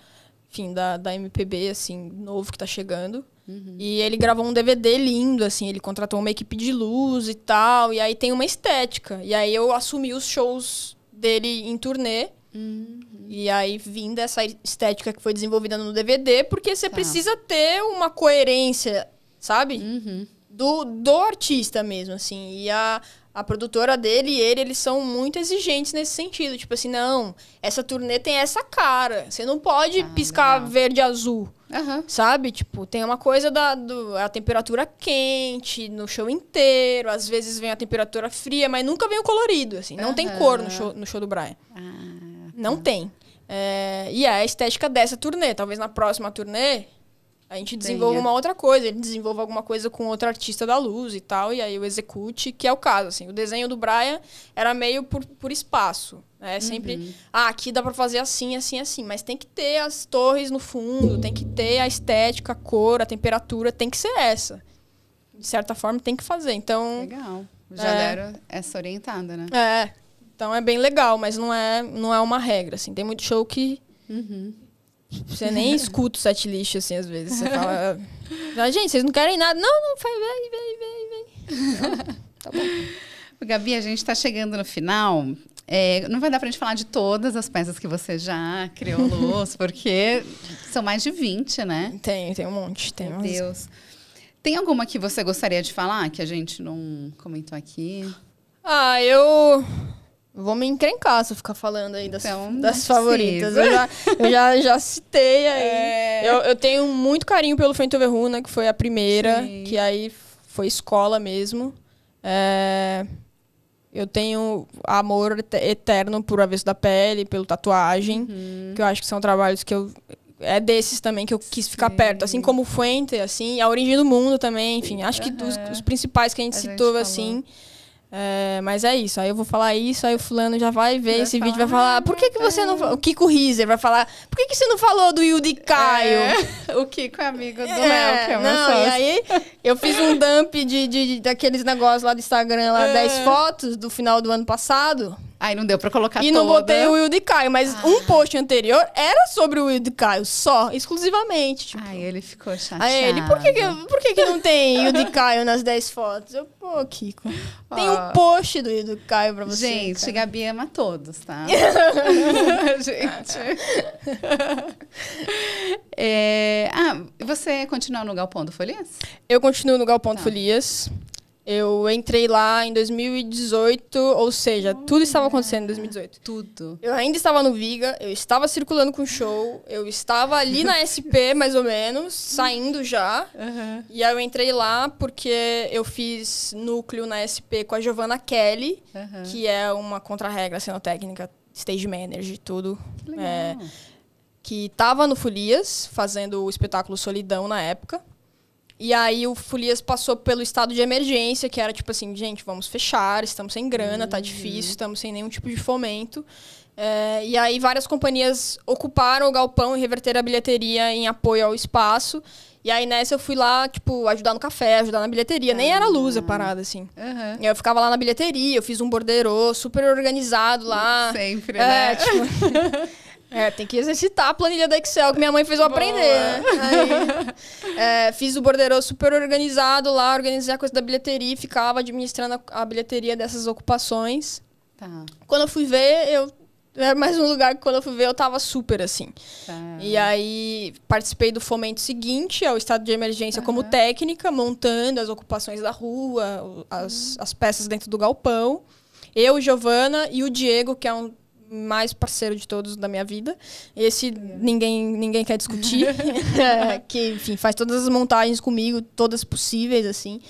enfim, da, da MPB, assim, novo que tá chegando. Uhum. E ele gravou um DVD lindo, assim, ele contratou uma equipe de luz e tal, e aí tem uma estética. E aí eu assumi os shows dele em turnê. Uhum. E aí vim dessa estética que foi desenvolvida no DVD, porque você tá. precisa ter uma coerência, sabe? Uhum. Do, do artista mesmo, assim. E a, a produtora dele e ele, eles são muito exigentes nesse sentido. Tipo assim, não, essa turnê tem essa cara. Você não pode ah, piscar verde azul. Uhum. Sabe? Tipo, tem uma coisa da do, a temperatura quente no show inteiro. Às vezes vem a temperatura fria, mas nunca vem o colorido, assim. Não uhum. tem cor no show, no show do Brian. Ah, não tá. tem. É, e é a estética dessa turnê. Talvez na próxima turnê a gente desenvolve uma outra coisa, ele desenvolve alguma coisa com outro artista da luz e tal, e aí o execute, que é o caso, assim. O desenho do Brian era meio por, por espaço, né? Uhum. Sempre, uhum. ah, aqui dá para fazer assim, assim, assim, mas tem que ter as torres no fundo, tem que ter a estética, a cor, a temperatura, tem que ser essa. De certa forma, tem que fazer, então... Legal. Já é, deram essa orientada, né? É. Então é bem legal, mas não é, não é uma regra, assim. Tem muito show que... Uhum você nem escuta o setlist, assim, às vezes. Você fala, fala, gente, vocês não querem nada. Não, não, vai, vem vem vem vai. Tá bom. Gabi, a gente está chegando no final. É, não vai dar para a gente falar de todas as peças que você já criou, Luz, porque são mais de 20, né? Tem, tem um monte. Tem Meu Deus. Tem alguma que você gostaria de falar que a gente não comentou aqui? Ah, eu Vou me encrencar se eu ficar falando aí das, então, das é favoritas. Eu já, eu já, já, citei aí. É... Eu, eu, tenho muito carinho pelo Fento Verruna, né, que foi a primeira, Sim. que aí foi escola mesmo. É... Eu tenho amor eterno por Avesso da Pele, pelo Tatuagem, uhum. que eu acho que são trabalhos que eu. É desses também que eu quis Sim. ficar perto, assim como Fuente, assim, a Origem do Mundo também, enfim. Acho uhum. que dos, os principais que a gente a citou, gente assim. Falou. É, mas é isso, aí eu vou falar isso, aí o fulano já vai ver vai esse falar, vídeo vai falar, por que, ah, que você não. Tá. O Kiko Rizer vai falar, por que, que você não falou do Yudi é, Caio? É, o Kiko é amigo do é, que é não, E aí eu fiz um dump de, de, de daqueles negócios lá do Instagram, lá, é. 10 fotos do final do ano passado. Aí não deu pra colocar E toda. não botei o Will de Caio, mas ah. um post anterior era sobre o Will de Caio, só, exclusivamente. Tipo. Aí ele ficou chateado. Aí ele, por que, que por que, que não tem Will de Caio nas 10 fotos? Eu, pô, Kiko, oh. tem um post do Will de Caio pra você. Gente, cara. Gabi ama todos, tá? Gente. é, ah, você continua no Galpão do Folias? Eu continuo no Galpão tá. do Folias. Eu entrei lá em 2018, ou seja, oh, tudo estava acontecendo em 2018. Tudo. Eu ainda estava no Viga, eu estava circulando com o show, eu estava ali na SP, mais ou menos, saindo já. Uhum. E aí eu entrei lá porque eu fiz núcleo na SP com a Giovanna Kelly, uhum. que é uma contra-regra cenotécnica, stage manager, tudo. Que é, legal. É, que estava no Folias, fazendo o espetáculo Solidão na época. E aí o Folias passou pelo estado de emergência, que era tipo assim, gente, vamos fechar, estamos sem grana, tá uhum. tá difícil, estamos sem nenhum tipo de fomento. É, e aí várias companhias ocuparam o galpão e reverteram a bilheteria em apoio ao espaço. E aí nessa eu fui lá, tipo, ajudar no café, ajudar na bilheteria. Nem era luz a ah. parada, assim. Uhum. Eu ficava lá na bilheteria, eu fiz um borderô super organizado lá. Sempre, é, né? Tipo... É, tem que exercitar a planilha do Excel que minha mãe fez eu aprender, né? é, fiz o bordeiro super organizado lá, organizei a coisa da bilheteria, ficava administrando a, a bilheteria dessas ocupações. Tá. Quando eu fui ver, eu era mais um lugar que quando eu fui ver eu tava super assim. Tá. E aí participei do fomento seguinte, ao estado de emergência, uhum. como técnica, montando as ocupações da rua, as, uhum. as peças dentro do galpão. Eu, Giovana e o Diego, que é um mais parceiro de todos da minha vida. Esse é. ninguém, ninguém quer discutir. é, que, enfim, faz todas as montagens comigo, todas possíveis, assim.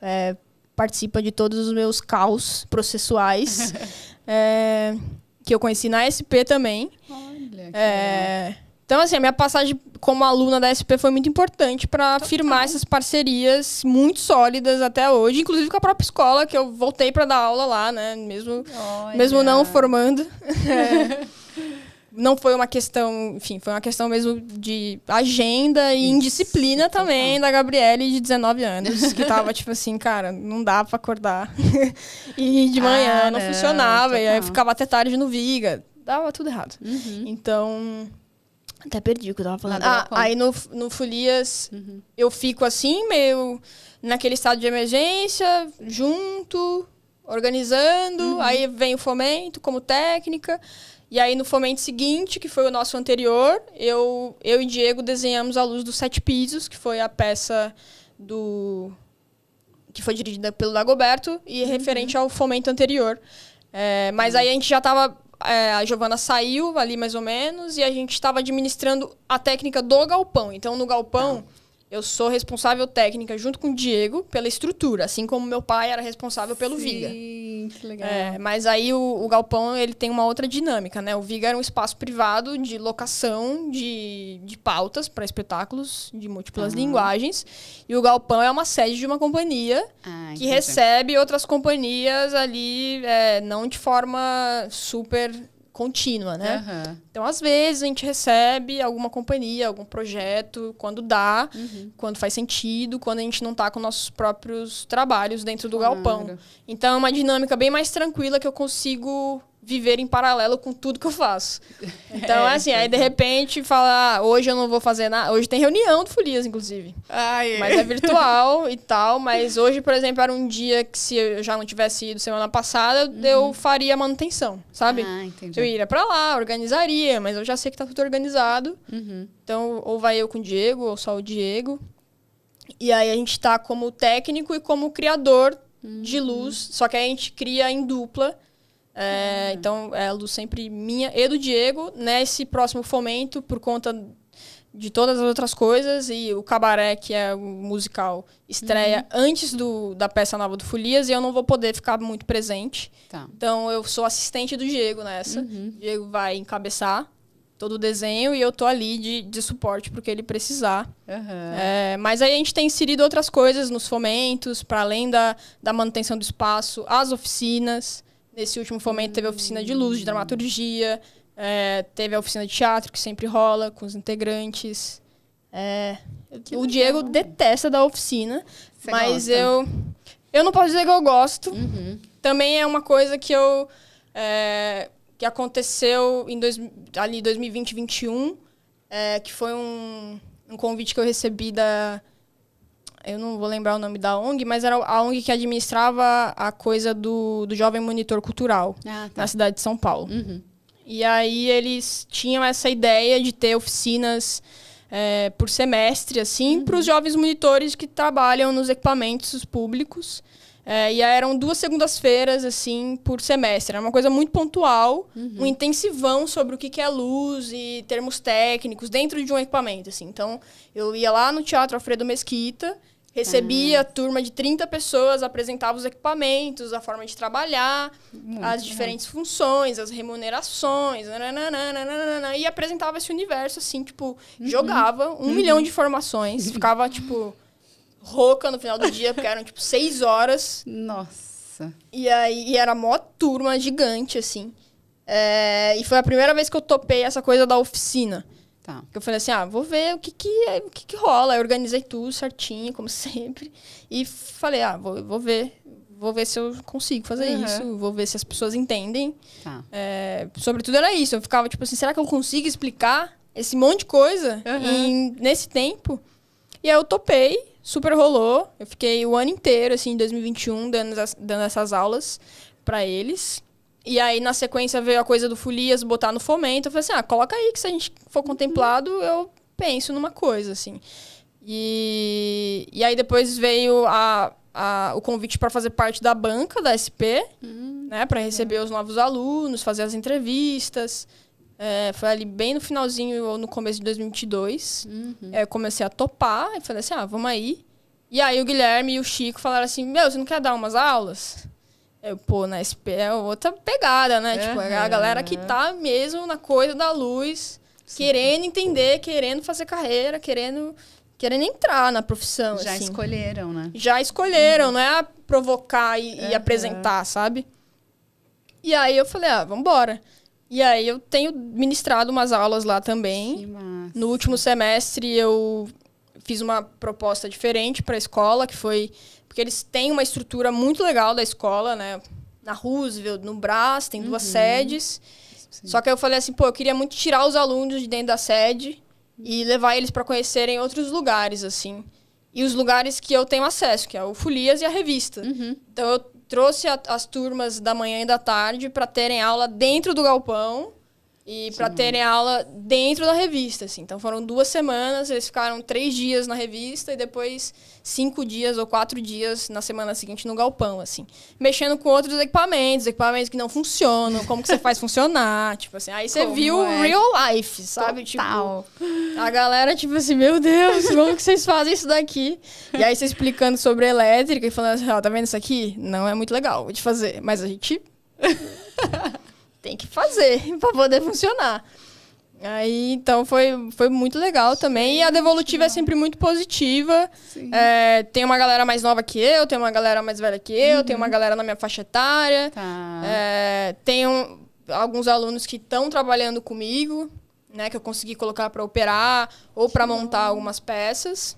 É, participa de todos os meus caos processuais. É, que eu conheci na SP também. Olha, que é, então, assim, a minha passagem como aluna da SP foi muito importante para firmar essas parcerias muito sólidas até hoje, inclusive com a própria escola, que eu voltei para dar aula lá, né? Mesmo, mesmo não formando. É. não foi uma questão, enfim, foi uma questão mesmo de agenda e Isso. indisciplina também da Gabriele de 19 anos, que tava tipo assim, cara, não dá para acordar. e de manhã ah, não, não, funcionava, total. e aí ficava até tarde no Viga. Dava tudo errado. Uhum. Então, até perdi o que eu tava falando. Ah, aí no, no Folias uhum. eu fico assim, meio naquele estado de emergência, junto, organizando. Uhum. Aí vem o fomento como técnica. E aí no fomento seguinte, que foi o nosso anterior, eu, eu e Diego desenhamos a luz dos sete pisos, que foi a peça do. que foi dirigida pelo Dagoberto, e uhum. referente ao fomento anterior. É, mas aí a gente já estava é, a Giovana saiu ali mais ou menos e a gente estava administrando a técnica do galpão. Então, no galpão, eu sou responsável técnica, junto com o Diego, pela estrutura, assim como meu pai era responsável pelo Sim, Viga. Sim, que legal. É, mas aí o, o, galpão ele tem uma outra dinâmica, né? O Viga era um espaço privado de locação de, de pautas para espetáculos de múltiplas uhum. linguagens. E o galpão é uma sede de uma companhia ah, que recebe outras companhias ali, é, não de forma super contínua, né? Uhum. Então, às vezes, a gente recebe alguma companhia, algum projeto, quando dá, uhum. quando faz sentido, quando a gente não está com nossos próprios trabalhos dentro do claro. galpão. Então, é uma dinâmica bem mais tranquila que eu consigo viver em paralelo com tudo que eu faço. Então, é, assim, aí de repente falar, ah, hoje eu não vou fazer nada. Hoje tem reunião do Folias, inclusive. Ah, é. Mas é virtual e tal. Mas hoje, por exemplo, era um dia que se eu já não tivesse ido semana passada, uhum. eu faria manutenção, sabe? Ah, entendi. Eu iria pra lá, organizaria, mas eu já sei que tá tudo organizado. Uhum. Então, ou vai eu com o Diego, ou só o Diego. E aí a gente tá como técnico e como criador uhum. de luz. Só que a gente cria em dupla é, então, é luz sempre minha e do Diego nesse próximo fomento por conta de todas as outras coisas e o cabaré que é o musical estreia uhum. antes do, da peça nova do Folias e eu não vou poder ficar muito presente. Tá. Então eu sou assistente do Diego nessa. Uhum. O Diego vai encabeçar todo o desenho e eu tô ali de, de suporte porque que ele precisar. Uhum. É, mas aí a gente tem inserido outras coisas nos fomentos, para além da, da manutenção do espaço, as oficinas. Nesse último fomento teve a oficina de luz, de dramaturgia, é, teve a oficina de teatro, que sempre rola, com os integrantes. É, o Diego detesta da oficina, Você mas gosta? eu. Eu não posso dizer que eu gosto. Uhum. Também é uma coisa que eu. É, que aconteceu em dois, ali 2020, 2021, é, que foi um, um convite que eu recebi da eu não vou lembrar o nome da ONG, mas era a ONG que administrava a coisa do, do Jovem Monitor Cultural ah, tá. na cidade de São Paulo. Uhum. E aí eles tinham essa ideia de ter oficinas é, por semestre, assim, uhum. para os jovens monitores que trabalham nos equipamentos públicos. É, e eram duas segundas-feiras, assim, por semestre. Era uma coisa muito pontual, uhum. um intensivão sobre o que, é luz e termos técnicos dentro de um equipamento, assim. Então, eu ia lá no Teatro Alfredo Mesquita, recebia ah. turma de 30 pessoas, apresentava os equipamentos, a forma de trabalhar, muito as diferentes funções, as remunerações, nananana, e apresentava esse universo, assim, tipo, uhum. jogava um uhum. milhão de informações, ficava, tipo rouca no final do dia, porque eram tipo seis horas. Nossa. E aí e era mó turma gigante, assim. É, e foi a primeira vez que eu topei essa coisa da oficina. Tá. Eu falei assim, ah, vou ver o que que, é, o que, que rola. Eu organizei tudo certinho, como sempre. E falei, ah, vou, vou ver. Vou ver se eu consigo fazer uhum. isso. Vou ver se as pessoas entendem. Tá. É, sobretudo era isso. Eu ficava tipo assim, será que eu consigo explicar esse monte de coisa uhum. em, nesse tempo? E aí eu topei super rolou. Eu fiquei o ano inteiro, assim, em 2021, dando, dando essas aulas para eles. E aí, na sequência, veio a coisa do Folias, botar no fomento. Eu falei assim, ah, coloca aí, que se a gente for uhum. contemplado, eu penso numa coisa, assim. E, e aí depois veio a, a, o convite para fazer parte da banca da SP, hum, né? Para receber é. os novos alunos, fazer as entrevistas. É, foi ali bem no finalzinho ou no começo de 2022. Uhum. É, comecei a topar e falei assim: ah, vamos aí. E aí o Guilherme e o Chico falaram assim: meu, você não quer dar umas aulas? Eu, pô, na SP é outra pegada, né? Uhum. Tipo, é a galera que tá mesmo na coisa da luz, Sim. querendo entender, querendo fazer carreira, querendo querendo entrar na profissão. Já assim. escolheram, né? Já escolheram, uhum. não é provocar e, uhum. e, apresentar, sabe? E aí eu falei, ah, vambora. embora e aí eu tenho ministrado umas aulas lá também. No último semestre eu fiz uma proposta diferente para a escola, que foi porque eles têm uma estrutura muito legal da escola, né? Na Roosevelt, no Brás, tem duas uhum. sedes. Sim. Só que eu falei assim, pô, eu queria muito tirar os alunos de dentro da sede e levar eles para conhecerem outros lugares, assim. E os lugares que eu tenho acesso, que é o Folias e a revista. Uhum. Então eu trouxe a, as turmas da manhã e da tarde para terem aula dentro do galpão e para terem aula dentro da revista, assim. Então foram duas semanas, eles ficaram três dias na revista e depois cinco dias ou quatro dias na semana seguinte no galpão, assim. Mexendo com outros equipamentos, equipamentos que não funcionam, como que você faz funcionar, tipo assim. Aí você viu é? real life, sabe? Tipo, Total. Tipo, a galera, tipo assim, meu Deus, como que vocês fazem isso daqui? E aí você explicando sobre elétrica e falando assim, ó, oh, tá vendo isso aqui? Não é muito legal de fazer, mas a gente tem que fazer pra poder funcionar. Aí, então, foi, foi muito legal Sim, também. E a devolutiva é sempre muito positiva. É, tem uma galera mais nova que eu, tem uma galera mais velha que eu, uhum. tem uma uhum. galera na minha faixa etária. Tá. É, tem um, alguns alunos que estão trabalhando comigo, né? Que eu consegui colocar para operar ou para montar algumas peças.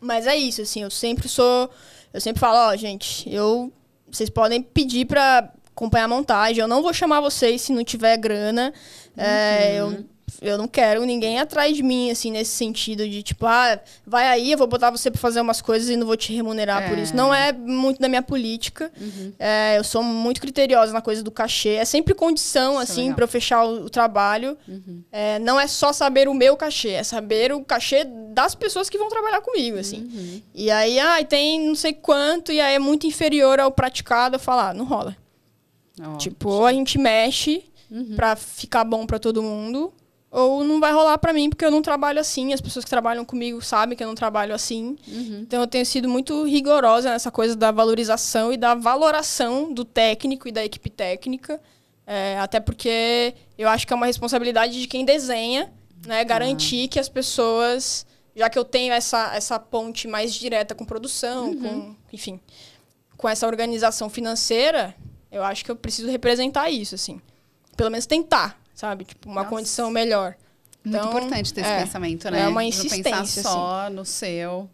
Mas é isso, assim, eu sempre sou... Eu sempre falo, ó, gente, eu... Vocês podem pedir para acompanhar a montagem. Eu não vou chamar vocês se não tiver grana. É, uhum. É, eu, eu não quero ninguém atrás de mim, assim, nesse sentido de tipo, ah, vai aí, eu vou botar você pra fazer umas coisas e não vou te remunerar é. por isso. É. Não é muito da minha política. Uhum. É, eu sou muito criteriosa na coisa do cachê. É sempre condição, isso é assim, é para eu fechar o, o trabalho. Uhum. É, não é só saber o meu cachê, é saber o cachê das pessoas que vão trabalhar comigo, assim. Uhum. E aí, ah, tem não sei quanto, e aí é muito inferior ao praticado, eu falar, ah, não rola. É Ótimo. Tipo, ou a gente mexe uhum. pra ficar bom pra todo mundo, ou não vai rolar pra mim, porque eu não trabalho assim. As pessoas que trabalham comigo sabem que eu não trabalho assim. Uhum. Então eu tenho sido muito rigorosa nessa coisa da valorização e da valoração do técnico e da equipe técnica. É, até porque eu acho que é uma responsabilidade de quem desenha, né? Uhum. Garantir que as pessoas, já que eu tenho essa, essa ponte mais direta com produção, com, uhum. enfim, com essa organização financeira, eu acho que eu preciso representar isso, assim. Pelo menos tentar, sabe? Tipo, uma Nossa. condição melhor. Muito então, importante ter esse é. pensamento, né? É uma insistência. Não pensar só assim. no seu.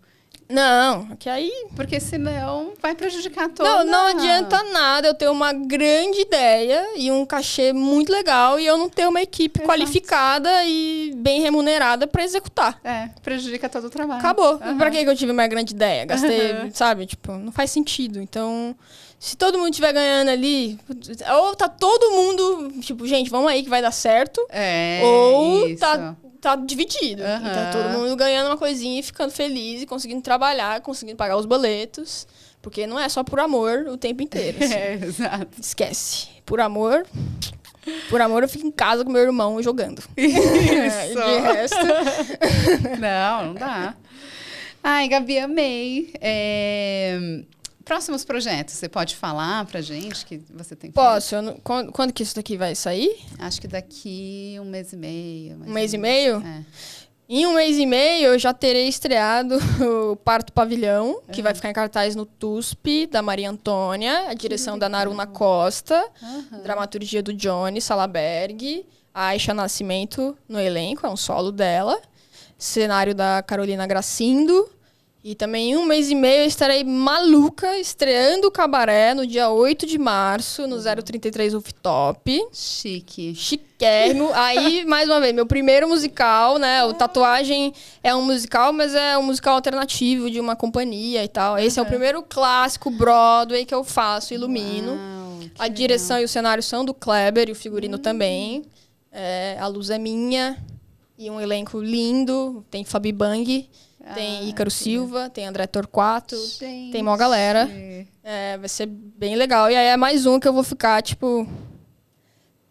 Não, que aí. Porque senão vai prejudicar todo Não, não adianta nada eu ter uma grande ideia e um cachê muito legal e eu não ter uma equipe Exato. qualificada e bem remunerada para executar. É, prejudica todo o trabalho. Acabou. Uhum. Pra que eu tive uma grande ideia? Gastei, uhum. sabe? Tipo, não faz sentido. Então se todo mundo estiver ganhando ali, ou tá todo mundo, tipo, gente, vamos aí que vai dar certo. É. Ou isso. tá tá dividido. Uhum. Tá todo mundo ganhando uma coisinha e ficando feliz e conseguindo trabalhar, conseguindo pagar os boletos. Porque não é só por amor o tempo inteiro. Assim. É, exato. Esquece. Por amor. Por amor, eu fico em casa com meu irmão jogando. Isso. De resto. não, não dá. Ai, Gabi, amei. É... Próximos projetos, você pode falar pra gente que você tem? Posso. Não, quando, quando, que isso daqui vai sair? Acho que daqui um mês e meio. Um mês e meio? É. Em um mês e meio eu já terei estreado o Parto Pavilhão, que uhum. vai é. ficar em cartaz no TUSP, da Maria Antônia, a direção da Naruna Costa, uhum. dramaturgia do Johnny Salaberg, a Aisha Nascimento no elenco, é um solo dela, cenário da Carolina Gracindo, e também em um mês e meio eu estarei maluca estreando o cabaré no dia 8 de março, no 033 Rooftop. Chique. Chiquérrimo. Aí, mais uma vez, meu primeiro musical, né? O Tatuagem é um musical, mas é um musical alternativo de uma companhia e tal. Esse uhum. é o primeiro clássico Broadway que eu faço, ilumino. Uau, A direção legal. e o cenário são do Kleber e o figurino hum. também. É, a luz é minha. E um elenco lindo. Tem Fabi Bang. Ah, tem Ícaro Silva, tem André Torquato, Gente. tem mó galera. É, vai ser bem legal. E aí é mais um que eu vou ficar, tipo,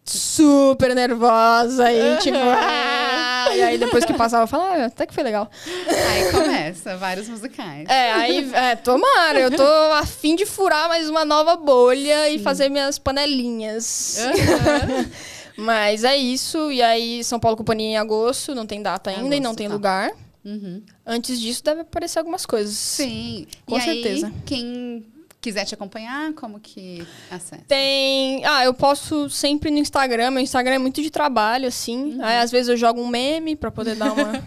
super nervosa e, tipo. É. e aí depois que passava, eu falava, ah, até que foi legal. Aí começa, vários musicais. É, aí, é, tomara, eu tô afim de furar mais uma nova bolha Sim. e fazer minhas panelinhas. Uhum. Mas é isso, e aí São Paulo Companhia em agosto, não tem data ainda agosto, e não tem tá. lugar. Uhum. Antes disso, deve aparecer algumas coisas. Sim. Com e certeza. Aí, quem quiser te acompanhar, como que acessa? Tem. Ah, eu posso sempre no Instagram. Meu Instagram é muito de trabalho, assim. Uhum. Aí, às vezes eu jogo um meme pra poder dar uma. uma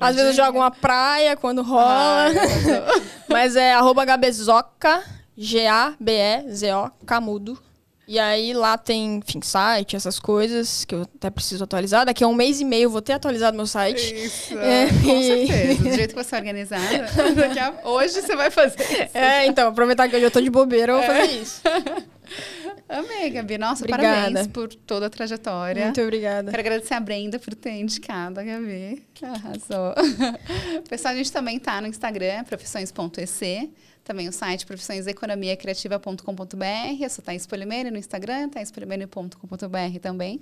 às vezes eu jogo uma praia quando rola. Ah, Mas é arroba Gabezoca, G-A-B-E-Z-O, Camudo. E aí lá tem, enfim, site, essas coisas que eu até preciso atualizar. Daqui a um mês e meio eu vou ter atualizado meu site. Isso, é, com e... certeza. Do jeito que você é organizada, a... hoje você vai fazer isso. É, então, aproveitar que eu eu tô de bobeira, eu vou é. fazer é. isso. Amei, Gabi. Nossa, obrigada. parabéns por toda a trajetória. Muito obrigada. Quero agradecer a Brenda por ter indicado a Gabi. Arrasou. Pessoal, a gente também tá no Instagram, profissões.ec. Também o site profissõeseconomiacriativa.com.br Eu sou Thaís Polimeiro no Instagram, thaíspolimeiro.com.br também.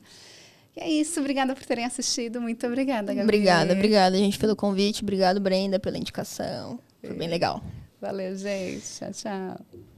E é isso, obrigada por terem assistido. Muito obrigada, Gabi. Obrigada, obrigada, gente, pelo convite. Obrigado, Brenda, pela indicação. Foi bem é. legal. Valeu, gente. Tchau, tchau.